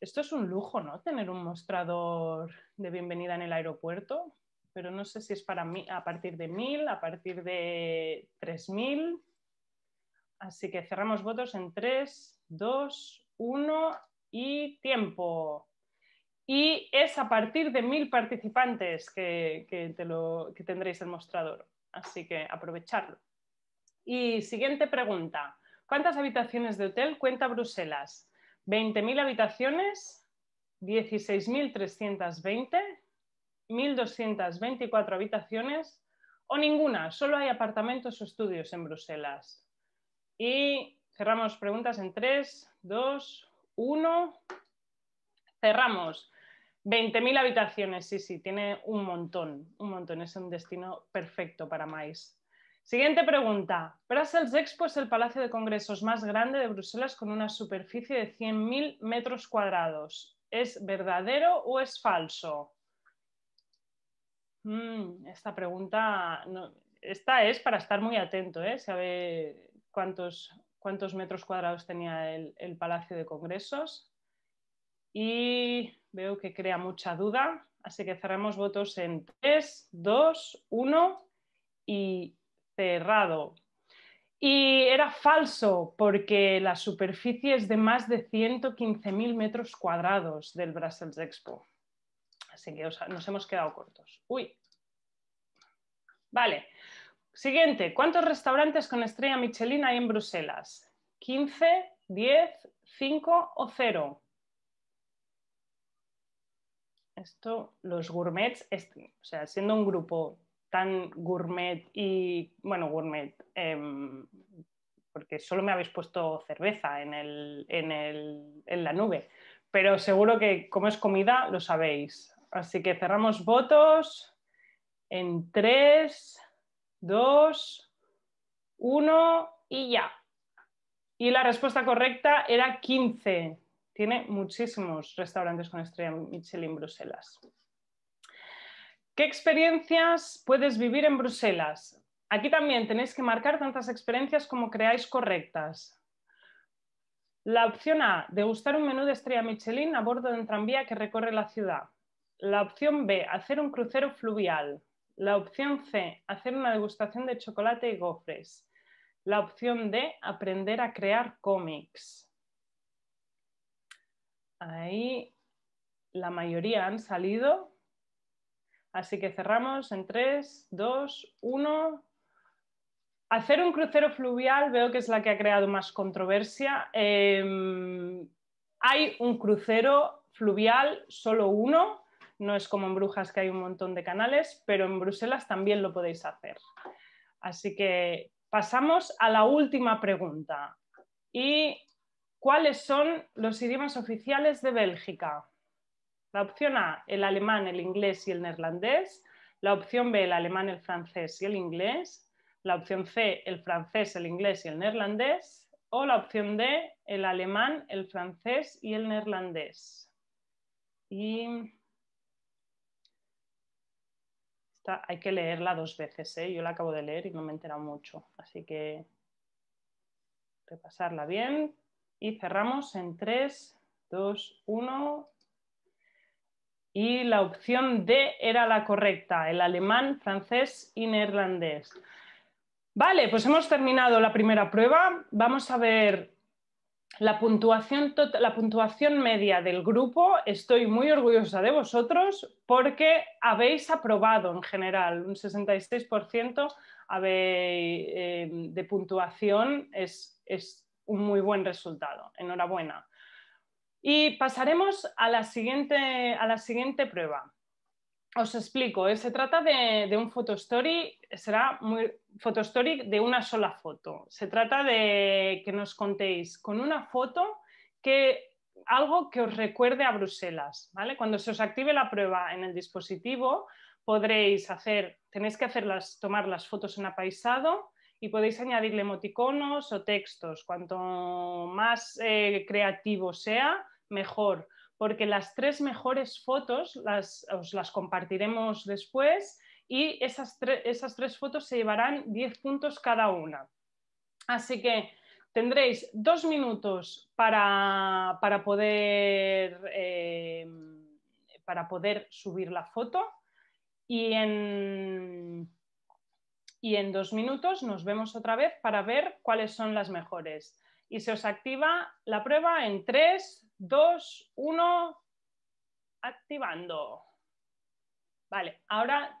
Esto es un lujo, ¿no? Tener un mostrador de bienvenida en el aeropuerto, pero no sé si es para mí a partir de mil... a partir de 3000. Así que cerramos votos en 3, 2, 1 y tiempo. Y es a partir de mil participantes que, te lo, que tendréis el mostrador. Así que aprovecharlo. Y siguiente pregunta. ¿Cuántas habitaciones de hotel cuenta Bruselas? ¿20.000 habitaciones? 16.320, 1.224 habitaciones o ninguna, solo hay apartamentos o estudios en Bruselas. Y cerramos preguntas en 3, 2, 1. Cerramos. 20.000 habitaciones, sí, sí, tiene un montón, un montón, es un destino perfecto para Mais. Siguiente pregunta. Brussels Expo es el palacio de congresos más grande de Bruselas con una superficie de 100.000 metros cuadrados. ¿Es verdadero o es falso? Hmm, esta pregunta, esta es para estar muy atento, ¿eh? Sabe cuántos, cuántos metros cuadrados tenía el, el Palacio de Congresos. Y veo que crea mucha duda, así que cerramos votos en 3, 2, 1 y cerrado. Y era falso porque la superficie es de más de 115.000 metros cuadrados del Brussels Expo. Así que nos hemos quedado cortos. Uy. Vale. Siguiente. ¿Cuántos restaurantes con estrella Michelin hay en Bruselas? ¿15, 10, 5 o 0? Esto, los gourmets, este, o sea, siendo un grupo tan gourmet y, bueno, gourmet, em, porque solo me habéis puesto cerveza en, en la nube, pero seguro que como es comida lo sabéis. Así que cerramos votos en 3, 2, 1 y ya. Y la respuesta correcta era 15. Tiene muchísimos restaurantes con estrella Michelin en Bruselas. ¿Qué experiencias puedes vivir en Bruselas? Aquí también tenéis que marcar tantas experiencias como creáis correctas. La opción A, degustar un menú de estrella Michelin a bordo de un tranvía que recorre la ciudad. La opción B, hacer un crucero fluvial. La opción C, hacer una degustación de chocolate y gofres. La opción D, aprender a crear cómics. Ahí la mayoría han salido, Así que cerramos en 3, 2, 1. Hacer un crucero fluvial veo que es la que ha creado más controversia. Em, hay un crucero fluvial, solo uno. No es como en Brujas que hay un montón de canales, pero en Bruselas también lo podéis hacer. Así que pasamos a la última pregunta. ¿Y cuáles son los idiomas oficiales de Bélgica? La opción A, el alemán, el inglés y el neerlandés. La opción B, el alemán, el francés y el inglés. La opción C, el francés, el inglés y el neerlandés. O la opción D, el alemán, el francés y el neerlandés. Y hay que leerla dos veces, ¿eh? yo la acabo de leer y no me he enterado mucho. Así que repasarla bien y cerramos en 3, 2, 1 y la opción D era la correcta, el alemán, francés y neerlandés. Vale, pues hemos terminado la primera prueba. Vamos a ver la puntuación, media del grupo. Estoy muy orgullosa de vosotros porque habéis aprobado en general un 66% eh, de puntuación. es un muy buen resultado. Enhorabuena. Y pasaremos a la siguiente, a la siguiente prueba. Os explico, eh, se trata de, de un story, será muy photostory de una sola foto. Se trata de que nos contéis con una foto que algo que os recuerde a Bruselas, Cuando se os active la prueba en el dispositivo, podréis hacer, tenéis que hacerlas, tomar las fotos en apaisado y podéis añadirle emoticonos o textos. Cuanto más eh, creativo sea, mejor, porque las tres mejores fotos las, las compartiremos después y esas, esas tres fotos se llevarán 10 puntos cada una. Así que tendréis dos minutos para, poder, eh, para poder subir la foto y en, y en dos minutos nos vemos otra vez para ver cuáles son las mejores. Y se os activa la prueba en 3, 2, uno, activando. Vale, ahora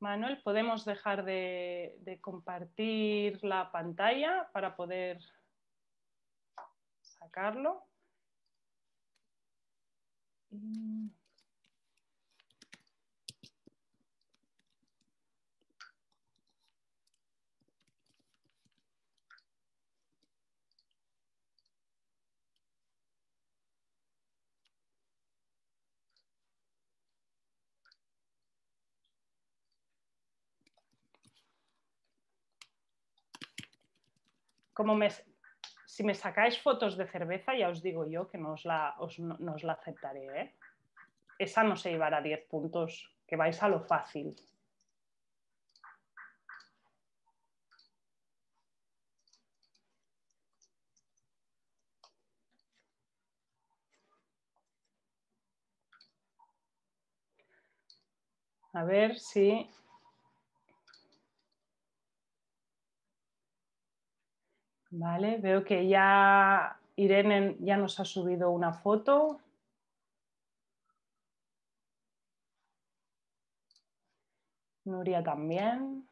Manuel, podemos dejar de, compartir la pantalla para poder sacarlo. Mm. como si me sacáis fotos de cerveza, ya os digo yo que no os la, aceptaré. ¿eh? Esa no se llevará 10 puntos, que vais a lo fácil. A ver si Vale, veo que ya Irene ya nos ha subido una foto. Nuria también.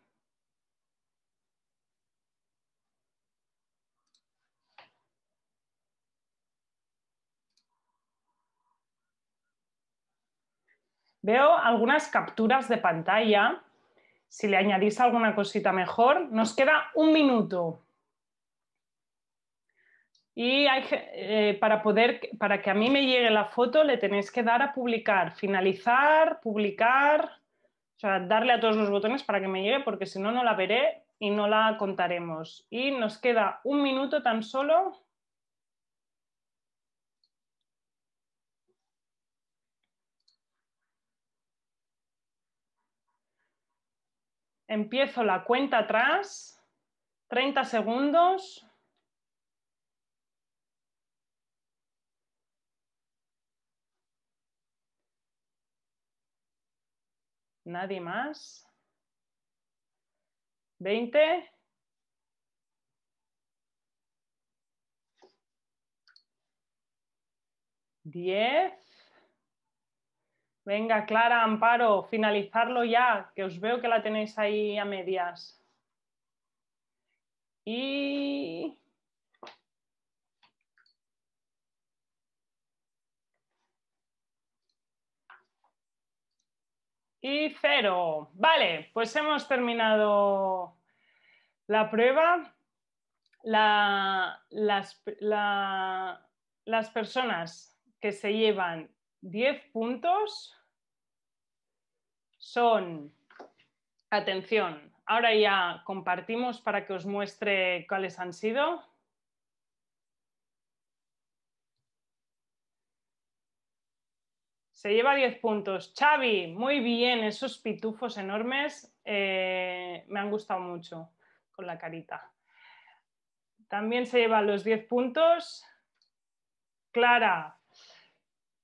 Veo algunas capturas de pantalla. Si le añadís alguna cosita mejor, nos queda un minuto. Y eh, para poder, para que a mí me llegue la foto, le tenéis que dar a publicar, finalizar, publicar, o sea, darle a todos los botones para que me llegue, porque si no, no la veré y no la contaremos. Y nos queda un minuto tan solo. Empiezo la cuenta atrás, 30 segundos. Nadie más. Veinte. Diez. Venga, Clara, Amparo, finalizarlo ya, que os veo que la tenéis ahí a medias. Y y cero. Vale, pues hemos terminado la prueba. las, las personas que se llevan 10 puntos son, atención, ahora ya compartimos para que os muestre cuáles han sido. se lleva 10 puntos. Xavi, muy bien, esos pitufos enormes eh, me han gustado mucho con la carita. También se lleva los 10 puntos. Clara,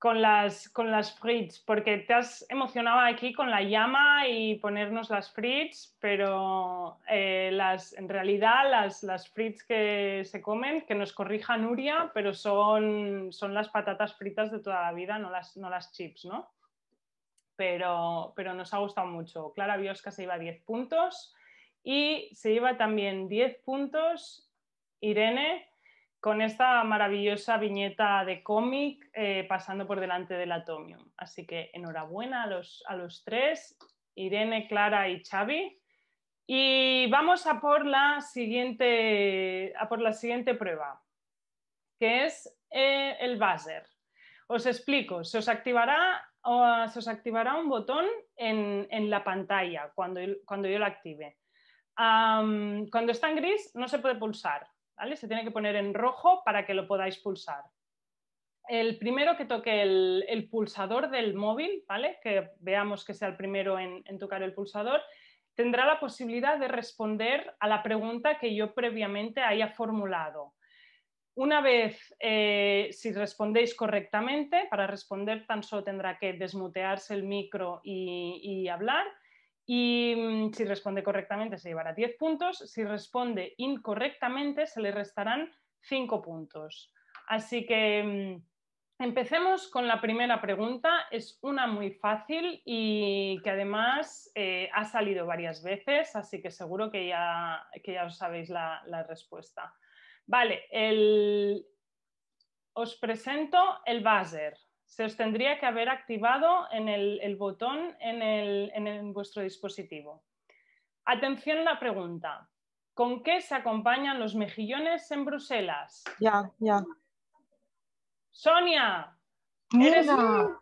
con las, con las porque te has emocionado aquí con la llama y ponernos las frites, pero eh, las, en realidad las, las que se comen, que nos corrija Nuria, pero son, son las patatas fritas de toda la vida, no las, no las chips, ¿no? Pero, nos ha gustado mucho. Clara Biosca se iba 10 puntos y se iba también 10 puntos Irene con esta maravillosa viñeta de cómic eh, pasando por delante del Atomium. Así que enhorabuena a los, a los tres, Irene, Clara y Xavi. Y vamos a por la siguiente, por la siguiente prueba, que es eh, el buzzer. Os explico, se os activará, se os activará un botón en, la pantalla cuando, cuando, yo lo active. cuando está en gris no se puede pulsar, se tiene que poner en rojo para que lo podáis pulsar. El primero que toque el, pulsador del móvil, ¿vale? Que veamos que sea el primero en, tocar el pulsador, tendrá la posibilidad de responder a la pregunta que yo previamente haya formulado. Una vez, eh, si respondéis correctamente, para responder tan solo tendrá que desmutearse el micro y hablar. Y mm, si responde correctamente se llevará 10 puntos, si responde incorrectamente se le restarán 5 puntos. Así que mm, empecemos con la primera pregunta. Es una muy fácil y que además eh, ha salido varias veces, así que seguro que ya, sabéis la, respuesta. Vale, os presento el buzzer se os tendría que haber activado en el, botón en, vuestro dispositivo. Atención a la pregunta. ¿Con qué se acompañan los mejillones en Bruselas? Ya, ya. Sonia, eres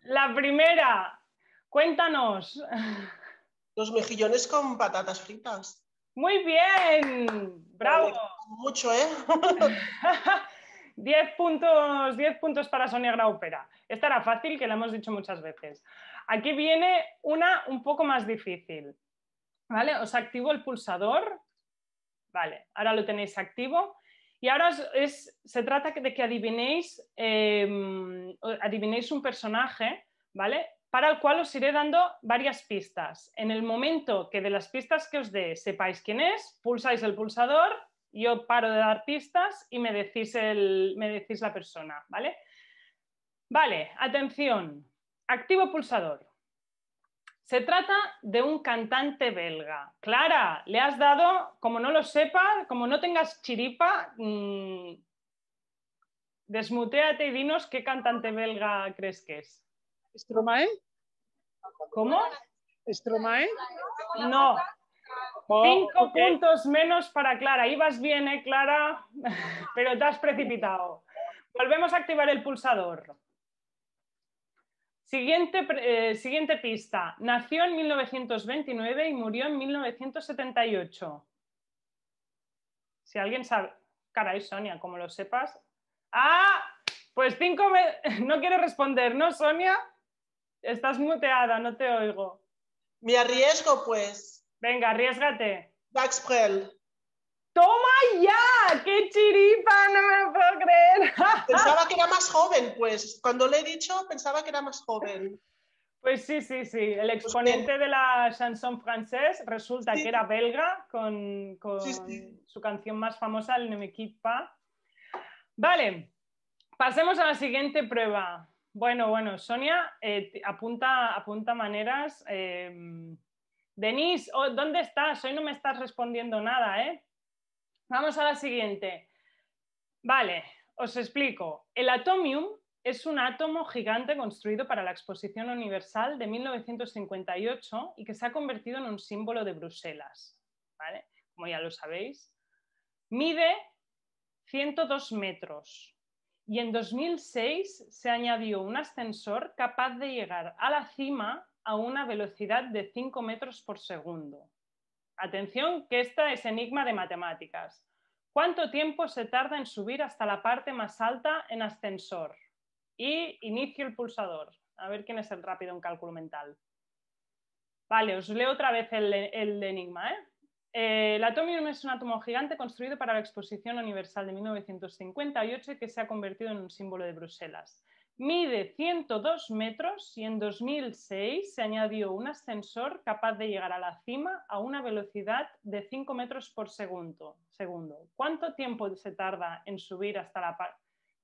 la primera. Cuéntanos. Los mejillones con patatas fritas. Muy bien, bravo. Mucho, ¿eh? <laughs> 10 puntos, 10 puntos para Sonia Graupera. Esta era fácil, que la hemos dicho muchas veces. Aquí viene una un poco más difícil. ¿Vale? Os activo el pulsador. Vale, ahora lo tenéis activo. Y ahora es, se trata de que em, adivinéis, un personaje, ¿vale? Para el cual os iré dando varias pistas. En el momento que de las pistas que os dé sepáis quién es, pulsáis el pulsador yo paro de dar pistas y me decís, me decís la persona, ¿vale? Vale, atención. Activo pulsador. Se trata de un cantante belga. Clara, le has dado, como no lo sepas, como no tengas chiripa, mm, desmuteate y dinos qué cantante belga crees que es. ¿Stromae? ¿Cómo? ¿Stromae? No, Cinco oh, puntos menos para Clara. Ibas bien, ¿eh, Clara? <laughs> Pero te has precipitado. Volvemos a activar el pulsador. Siguiente, eh, siguiente pista. Nació en 1929 y murió en 1978. Si alguien sabe. Caray, Sonia, como lo sepas. ¡Ah! Pues cinco. <laughs> No quiere responder, ¿no, Sonia? Estás muteada, no te oigo. Me arriesgo, pues. Venga, arriesgate. Daxprel. ¡Toma ya! ¡Qué chiripa! No me puedo creer. <laughs> Pensaba que era más joven, pues. Cuando le he dicho, pensaba que era más joven. Pues sí, sí, sí. El pues exponente de la chanson française resulta que era belga con, su canción más famosa, el Nemequipa. Vale, pasemos a la siguiente prueba. Bueno, bueno, Sonia eh, apunta, apunta maneras. Eh, Denise, oh, ¿dónde estás? Hoy no me estás respondiendo nada, ¿eh? Vamos a la siguiente. Vale, os explico. El atomium es un átomo gigante construido para la Exposición Universal de 1958 y que se ha convertido en un símbolo de Bruselas, ¿vale? Como ya lo sabéis. Mide 102 metros y en 2006 se añadió un ascensor capaz de llegar a la cima a una velocidad de 5 metros por segundo. Atención, que esta es enigma de matemáticas. ¿Cuánto tiempo se tarda en subir hasta la parte más alta en ascensor? Y inicio el pulsador. A ver quién es el rápido en cálculo mental. Vale, os leo otra vez el, enigma. ¿eh? Eh, el Atomium es un átomo gigante construido para la Exposición Universal de 1958 y que se ha convertido en un símbolo de Bruselas. Mide 102 metros y en 2006 se añadió un ascensor capaz de llegar a la cima a una velocidad de 5 metros por segundo. segundo. ¿Cuánto tiempo se tarda en subir hasta la...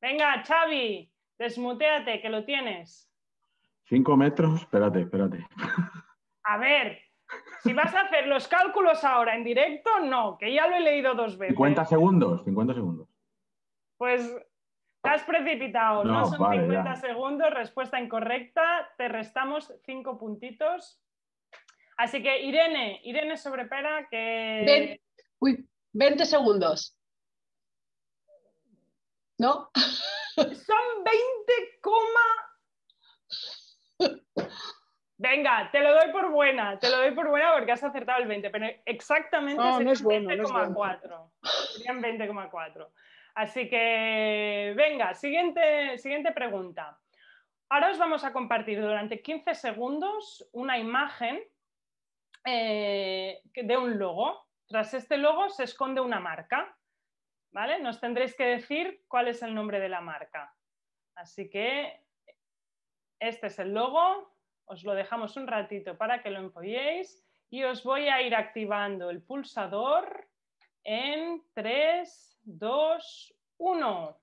Venga, Xavi, desmuteate, que lo tienes. 5 metros, espérate, espérate. A ver, si vas a hacer los cálculos ahora en directo, no, que ya lo he leído dos veces. 50 segundos, 50 segundos. Pues te has precipitado, no, son 50 segundos, respuesta incorrecta, te restamos 5 puntitos. Así que Irene, Irene Sobrepera, que... 20, uy, 20 segundos. ¿No? <laughs> Son 20, coma... Venga, te lo doy por buena, te lo doy por buena porque has acertado el 20, pero exactamente ah, son 20,4. serían 20,4. Así que, venga, siguiente, pregunta. Ahora os vamos a compartir durante 15 segundos una imagen eh, de un logo. Tras este logo se esconde una marca. ¿Vale? Nos tendréis que decir cuál es el nombre de la marca. Así que este es el logo. Os lo dejamos un ratito para que lo empolléis y os voy a ir activando el pulsador en tres dos, uno.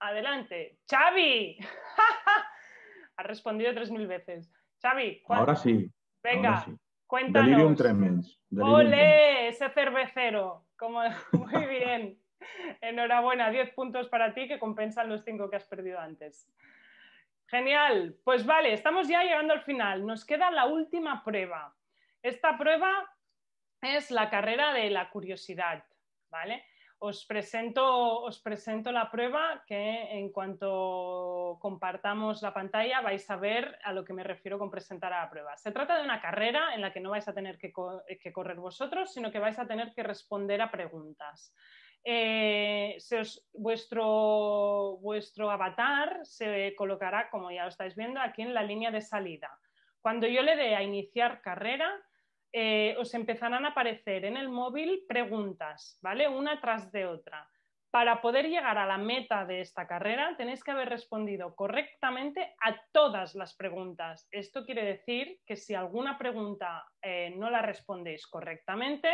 Adelante. Xavi. <laughs> ha respondido tres mil veces. Xavi, Ahora sí. Venga, cuenta. cuéntanos. ¡Ole! Ese cervecero. <laughs> muy bien. Enhorabuena, Diez puntos para ti que compensan los cinco que has perdido antes. Genial. Pues vale, estamos ya llegando al final. Nos queda la última prueba. Esta prueba es la carrera de la curiosidad. Os presento, la prueba que en cuanto compartamos la pantalla vais a ver a lo que me refiero con presentar a la prueba. Se trata de una carrera en la que no vais a tener que, eh, correr vosotros, sino que vais a tener que responder a preguntas. Eh, vuestro, vuestro avatar se colocará, como ya lo estáis viendo, aquí en la línea de salida. Cuando yo le dé a iniciar carrera, eh, os empezarán a aparecer en el móvil preguntas, ¿vale? Una tras de otra. Para poder llegar a la meta de esta carrera, tenéis que haber respondido correctamente a todas las preguntas. Esto quiere decir que si alguna pregunta eh, no la respondéis correctamente,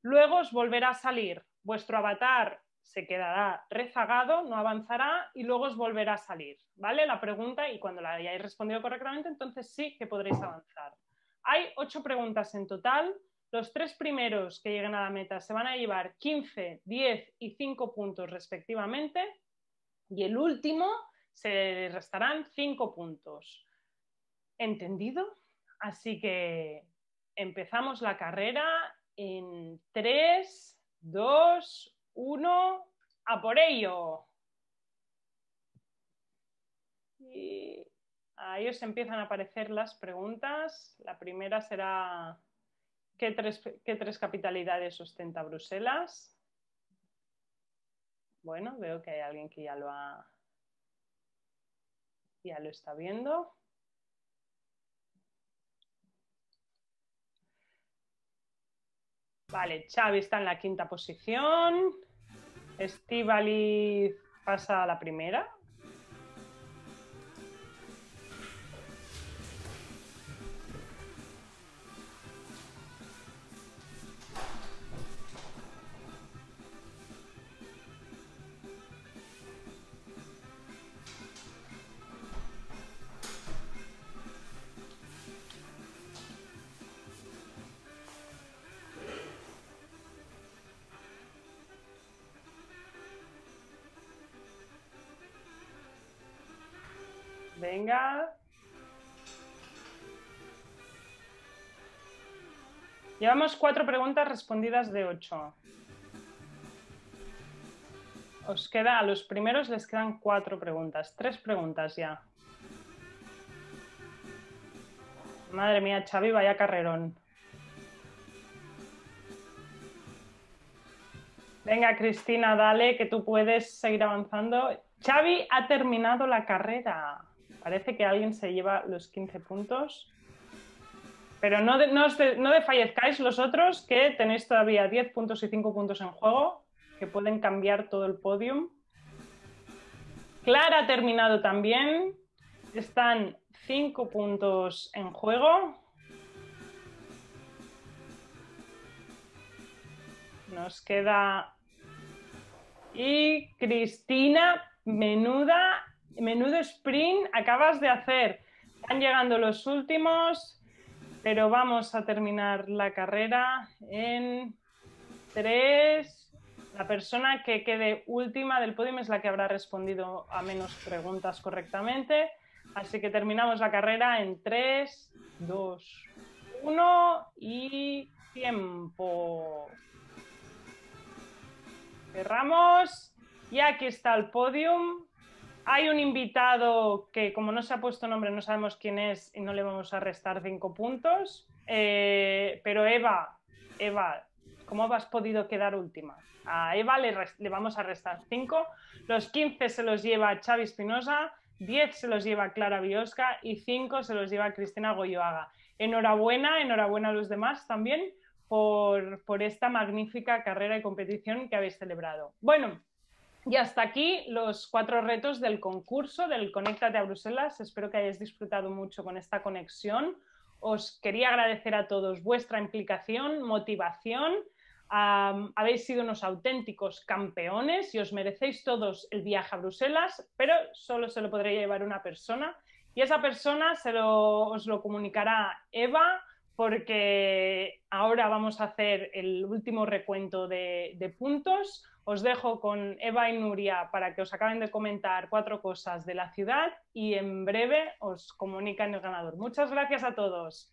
luego os volverá a salir. Vuestro avatar se quedará rezagado, no avanzará y luego os volverá a salir, ¿vale? La pregunta y cuando la hayáis respondido correctamente, entonces sí que podréis avanzar. Hay ocho preguntas en total. Los tres primeros que lleguen a la meta se van a llevar 15, 10 y 5 puntos respectivamente. Y el último se restarán 5 puntos. ¿Entendido? Así que empezamos la carrera en 3, 2, 1, a por ello. Y ahí os empiezan a aparecer las preguntas. La primera será, ¿qué tres, capitalidades ostenta Bruselas? Bueno, veo que hay alguien que ya lo ha, ya lo está viendo. Vale, Xavi está en la quinta posición. Estivali pasa a la primera, Llevamos cuatro preguntas respondidas de ocho. Os queda, a los primeros les quedan cuatro preguntas, tres preguntas ya. Madre mía, Xavi, vaya carrerón. Venga, Cristina, dale, que tú puedes seguir avanzando. Xavi ha terminado la carrera. Parece que alguien se lleva los 15 puntos. Pero no, no, desfallezcáis los otros que tenéis todavía 10 puntos y 5 puntos en juego, que pueden cambiar todo el podium. Clara ha terminado también. Están 5 puntos en juego. Nos queda. Y Cristina, menuda, menudo sprint acabas de hacer. Están llegando los últimos. Pero vamos a terminar la carrera en tres. La persona que quede última del podium es la que habrá respondido a menos preguntas correctamente. Así que terminamos la carrera en 3, 2, 1 y tiempo. Cerramos y aquí está el podio. Hay un invitado que, como no se ha puesto nombre, no sabemos quién es y no le vamos a restar cinco puntos. Eh, pero Eva, Eva, ¿cómo has podido quedar última? A Eva le, vamos a restar cinco. Los 15 se los lleva Xavi Espinosa, 10 se los lleva Clara Biosca y cinco se los lleva Cristina Goyoaga. Enhorabuena, enhorabuena a los demás también por, por esta magnífica carrera y competición que habéis celebrado. Bueno, y hasta aquí los cuatro retos del concurso del Conéctate a Bruselas. Espero que hayáis disfrutado mucho con esta conexión. Os quería agradecer a todos vuestra implicación, motivación. habéis sido unos auténticos campeones y os merecéis todos el viaje a Bruselas, pero solo se lo podré llevar una persona. Y esa persona se lo, os lo comunicará Eva, porque ahora vamos a hacer el último recuento de puntos. Os dejo con Eva y Nuria para que os acaben de comentar cuatro cosas de la ciudad y en breve os comunican el ganador. Muchas gracias a todos.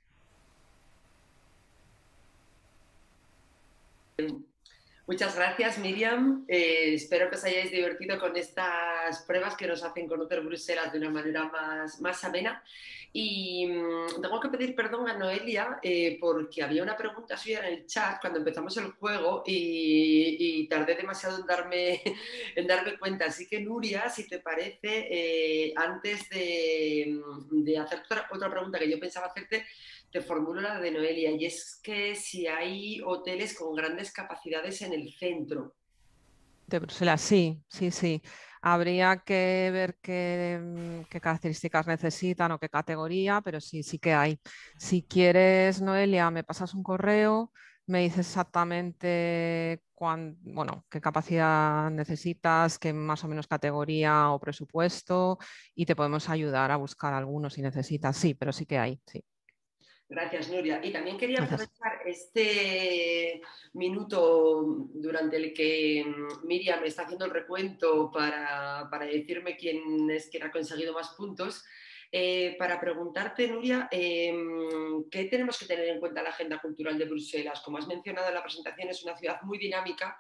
Muchas gracias, Miriam. Eh, espero que os hayáis divertido con estas pruebas que nos hacen conocer Bruselas de una manera más, amena. Y mm, tengo que pedir perdón a Noelia eh, porque había una pregunta suya en el chat cuando empezamos el juego y, tardé demasiado en darme, <laughs> en darme cuenta. Así que, Nuria, si te parece, eh, antes de, mm, de hacer otra, otra pregunta que yo pensaba hacerte, te formulo la de Noelia, y es que si hay hoteles con grandes capacidades en el centro. De Bruselas, sí, sí, sí. Habría que ver qué, mm, características necesitan o qué categoría, pero sí, sí que hay. Si quieres, Noelia, me pasas un correo, me dices exactamente bueno, qué capacidad necesitas, qué más o menos categoría o presupuesto y te podemos ayudar a buscar alguno si necesitas. Sí, pero sí que hay, sí. Gracias, Nuria. Y también quería aprovechar este minuto durante el que mm, Miriam está haciendo el recuento para, decirme quién es quien ha conseguido más puntos. Eh, para preguntarte, Nuria, em, ¿qué tenemos que tener en cuenta en la agenda cultural de Bruselas? Como has mencionado, en la presentación es una ciudad muy dinámica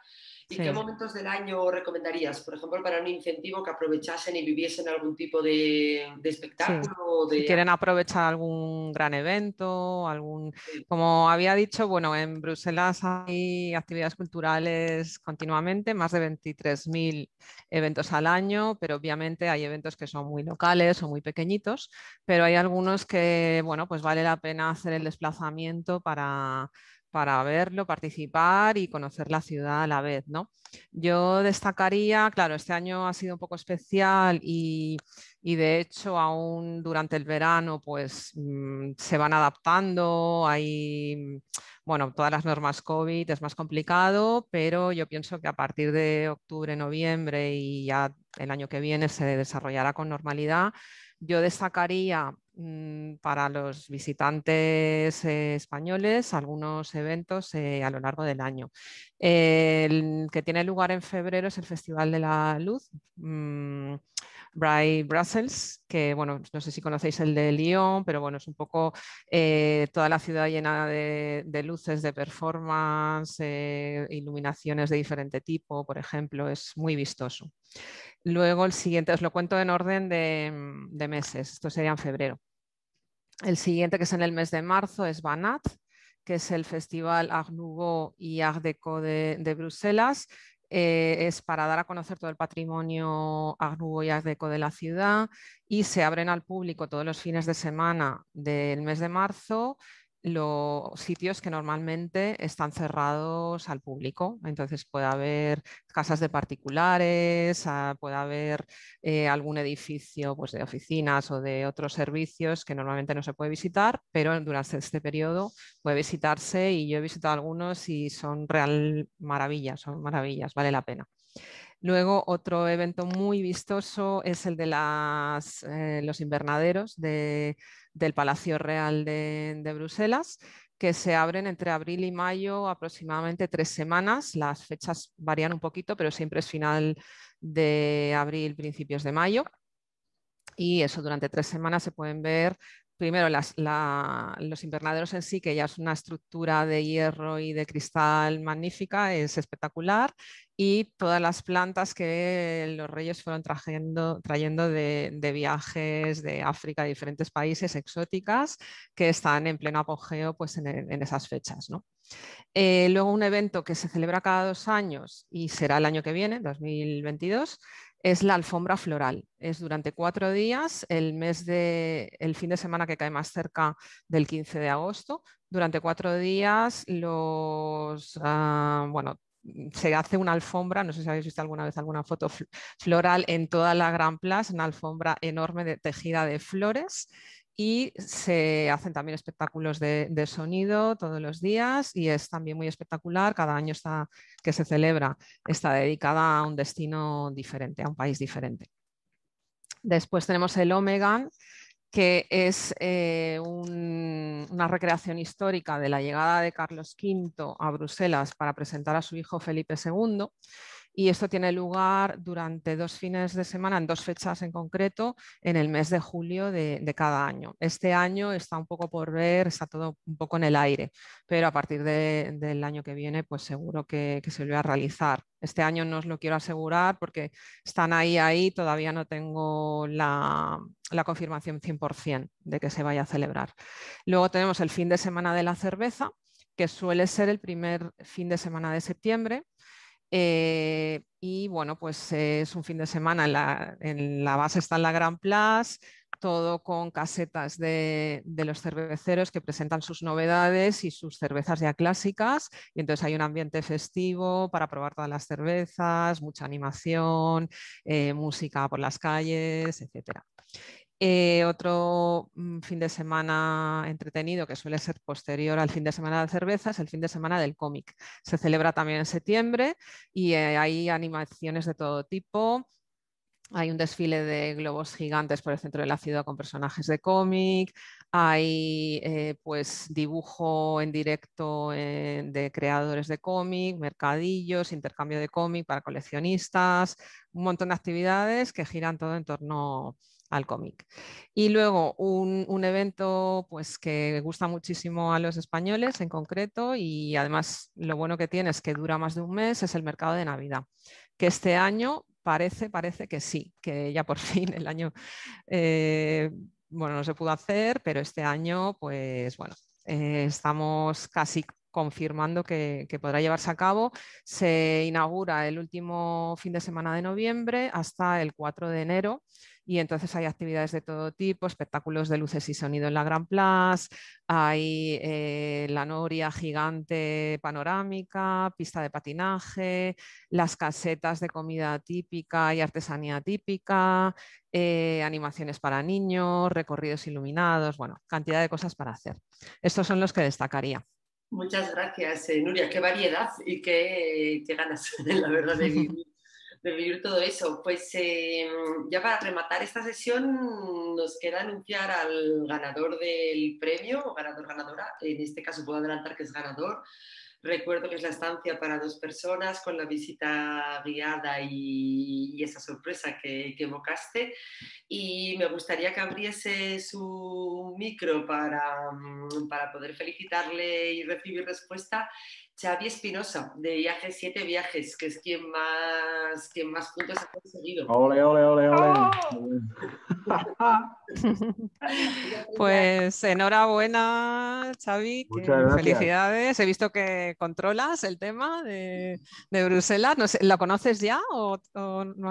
¿Y qué momentos del año recomendarías, por ejemplo, para un incentivo que aprovechasen y viviesen algún tipo de, espectáculo? Si quieren aprovechar algún gran evento, algún... Como había dicho, bueno, en Bruselas hay actividades culturales continuamente, más de 23.000 eventos al año, pero obviamente hay eventos que son muy locales o muy pequeñitos, pero hay algunos que, bueno, pues vale la pena hacer el desplazamiento para para verlo, participar y conocer la ciudad a la vez. ¿no? Yo destacaría, claro, este año ha sido un poco especial y, de hecho aún durante el verano pues mm, se van adaptando, hay, bueno, todas las normas COVID es más complicado, pero yo pienso que a partir de octubre, noviembre y ya el año que viene se desarrollará con normalidad. Yo destacaría Mm, para los visitantes eh, españoles algunos eventos eh, a lo largo del año. el que tiene lugar en febrero es el Festival de la Luz, mm, Bright Brussels, que bueno, no sé si conocéis el de Lyon, pero bueno, es un poco eh, toda la ciudad llena de, luces, de performance, iluminaciones de diferente tipo, por ejemplo, es muy vistoso. Luego el siguiente, os lo cuento en orden de mm, meses, esto sería en febrero. El siguiente, que es en el mes de marzo, es Banat, que es el Festival Art y Art de, Bruselas. Eh, es para dar a conocer todo el patrimonio Art y Art de la ciudad y se abren al público todos los fines de semana del mes de marzo los sitios que normalmente están cerrados al público. Entonces puede haber casas de particulares, ah, puede haber eh, algún edificio pues, de oficinas o de otros servicios que normalmente no se puede visitar, pero durante este periodo puede visitarse y yo he visitado algunos y son real maravillas, son maravillas, vale la pena. Luego otro evento muy vistoso es el de eh, los invernaderos del Palacio Real de Bruselas, que se abren entre abril y mayo, aproximadamente tres semanas. Las fechas varían un poquito, pero siempre es final de abril, principios de mayo. Y eso durante tres semanas se pueden ver primero los invernaderos en sí, que ya es una estructura de hierro y de cristal magnífica, es espectacular, y todas las plantas que los reyes fueron trayendo, de, viajes de África, a diferentes países exóticas, que están en pleno apogeo pues, en, esas fechas. Eh, luego un evento que se celebra cada dos años y será el año que viene, 2022, es la alfombra floral. Es durante cuatro días, el, mes de, el fin de semana que cae más cerca del 15 de agosto. Durante cuatro días los, ah, bueno, se hace una alfombra, no sé si habéis visto alguna vez alguna foto floral en toda la Gran Plaza, una alfombra enorme de tejida de flores y se hacen también espectáculos de, sonido todos los días y es también muy espectacular. Cada año que se celebra está dedicada a un destino diferente, a un país diferente. Después tenemos el Omegan, que es eh, una recreación histórica de la llegada de Carlos V a Bruselas para presentar a su hijo Felipe II y esto tiene lugar durante dos fines de semana, en dos fechas en concreto, en el mes de julio de, cada año. Este año está un poco por ver, está todo un poco en el aire, pero a partir del año que viene, pues seguro que, se vuelve a realizar. Este año no os lo quiero asegurar porque están ahí, ahí, todavía no tengo la confirmación 100% de que se vaya a celebrar. Luego tenemos el fin de semana de la cerveza, que suele ser el primer fin de semana de septiembre. Eh, y bueno, pues eh, es un fin de semana, en la, base está en la Gran Plaza, todo con casetas de, los cerveceros que presentan sus novedades y sus cervezas ya clásicas. Y entonces hay un ambiente festivo para probar todas las cervezas, mucha animación, eh, música por las calles, etc. Eh, otro mm, fin de semana entretenido que suele ser posterior al fin de semana de cerveza es el fin de semana del cómic. Se celebra también en septiembre y eh, hay animaciones de todo tipo. Hay un desfile de globos gigantes por el centro de la ciudad con personajes de cómic, hay eh, pues dibujo en directo de creadores de cómic, mercadillos, intercambio de cómic para coleccionistas, un montón de actividades que giran todo en torno al cómic. Y luego un, evento pues, que gusta muchísimo a los españoles en concreto y además lo bueno que tiene es que dura más de un mes, es el mercado de Navidad, que este año parece, parece que sí, que ya por <laughs> fin el año... Eh, bueno, no se pudo hacer, pero este año, pues bueno, eh, estamos casi confirmando que, que, podrá llevarse a cabo. Se inaugura el último fin de semana de noviembre hasta el 4 de enero y entonces hay actividades de todo tipo, espectáculos de luces y sonido en la Gran Plaza hay eh, la noria gigante panorámica, pista de patinaje, las casetas de comida típica y artesanía típica, eh, animaciones para niños, recorridos iluminados, bueno, cantidad de cosas para hacer. Estos son los que destacaría. Muchas gracias, eh, Nuria. Qué variedad y qué, qué ganas, <laughs> la verdad, de vivir vivir todo eso. Pues em, ya para rematar esta sesión nos queda anunciar al ganador del premio, o ganador, ganadora, en este caso puedo adelantar que es ganador. Recuerdo que es la estancia para dos personas con la visita guiada y, esa sorpresa que, evocaste. Y me gustaría que abriese su micro para, mm, para poder felicitarle y recibir respuesta. Xavi Espinosa, de Viajes 7 Viajes, que es quien más, quien más puntos ha conseguido. Ole, ole, ole, ole. ¡Oh! <laughs> pues enhorabuena, Xavi. felicidades. He visto que controlas el tema de, de Bruselas. No sé, ¿Lo conoces ya o, no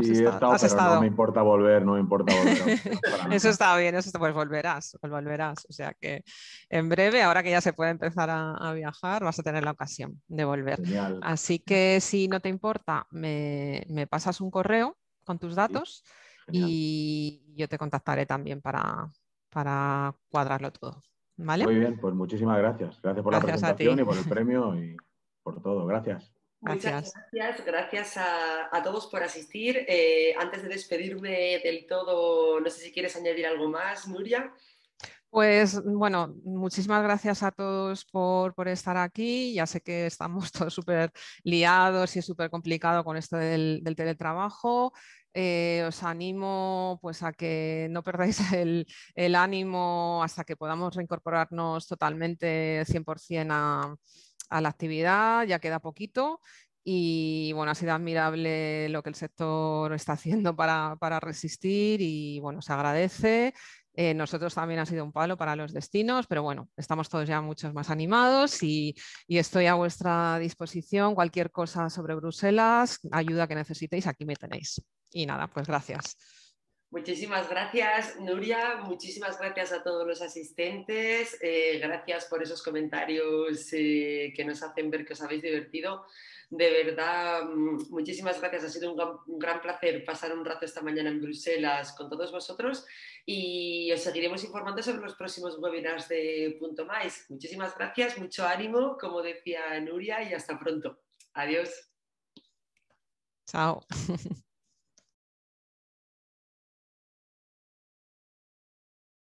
has estado? No me importa volver, no me importa volver. <laughs> eso está bien, eso está, pues volverás, pues volverás. O sea que en breve, ahora que ya se puede empezar a viajar, vas a tener la ocasión. Devolver. Así que si no te importa, me, pasas un correo con tus datos y yo te contactaré también para, para cuadrarlo todo. ¿Vale? Muy bien, pues muchísimas gracias. Gracias por la presentación y por el <laughs> premio y por todo. Gracias. Gracias. Muchas gracias, gracias a, todos por asistir. Eh, antes de despedirme del todo, no sé si quieres añadir algo más, Nuria. Pues bueno, muchísimas gracias a todos por, por, estar aquí. Ya sé que estamos <laughs> todos súper liados y es súper complicado con esto del, teletrabajo. Eh, os animo pues, a que no perdáis <laughs> el, ánimo hasta que podamos reincorporarnos totalmente 100% a, a la actividad. Ya queda poquito y bueno, ha sido admirable lo que el sector está haciendo para, para resistir y bueno, se agradece. Eh, nosotros también ha sido un palo para los destinos, pero bueno, estamos todos ya muchos más animados y, estoy a vuestra disposición. Cualquier cosa sobre Bruselas, ayuda que necesitéis, aquí me tenéis. Y nada, pues gracias. Muchísimas gracias, Nuria. Muchísimas gracias a todos los asistentes. Eh, gracias por esos comentarios eh, que nos hacen ver que os habéis divertido. De verdad, mm, muchísimas gracias. Ha sido un gran, placer pasar un rato esta mañana en Bruselas con todos vosotros y os seguiremos informando sobre los próximos webinars de Punto Mais. Muchísimas gracias, mucho ánimo, como decía Nuria, y hasta pronto. Adiós. Chao. <laughs>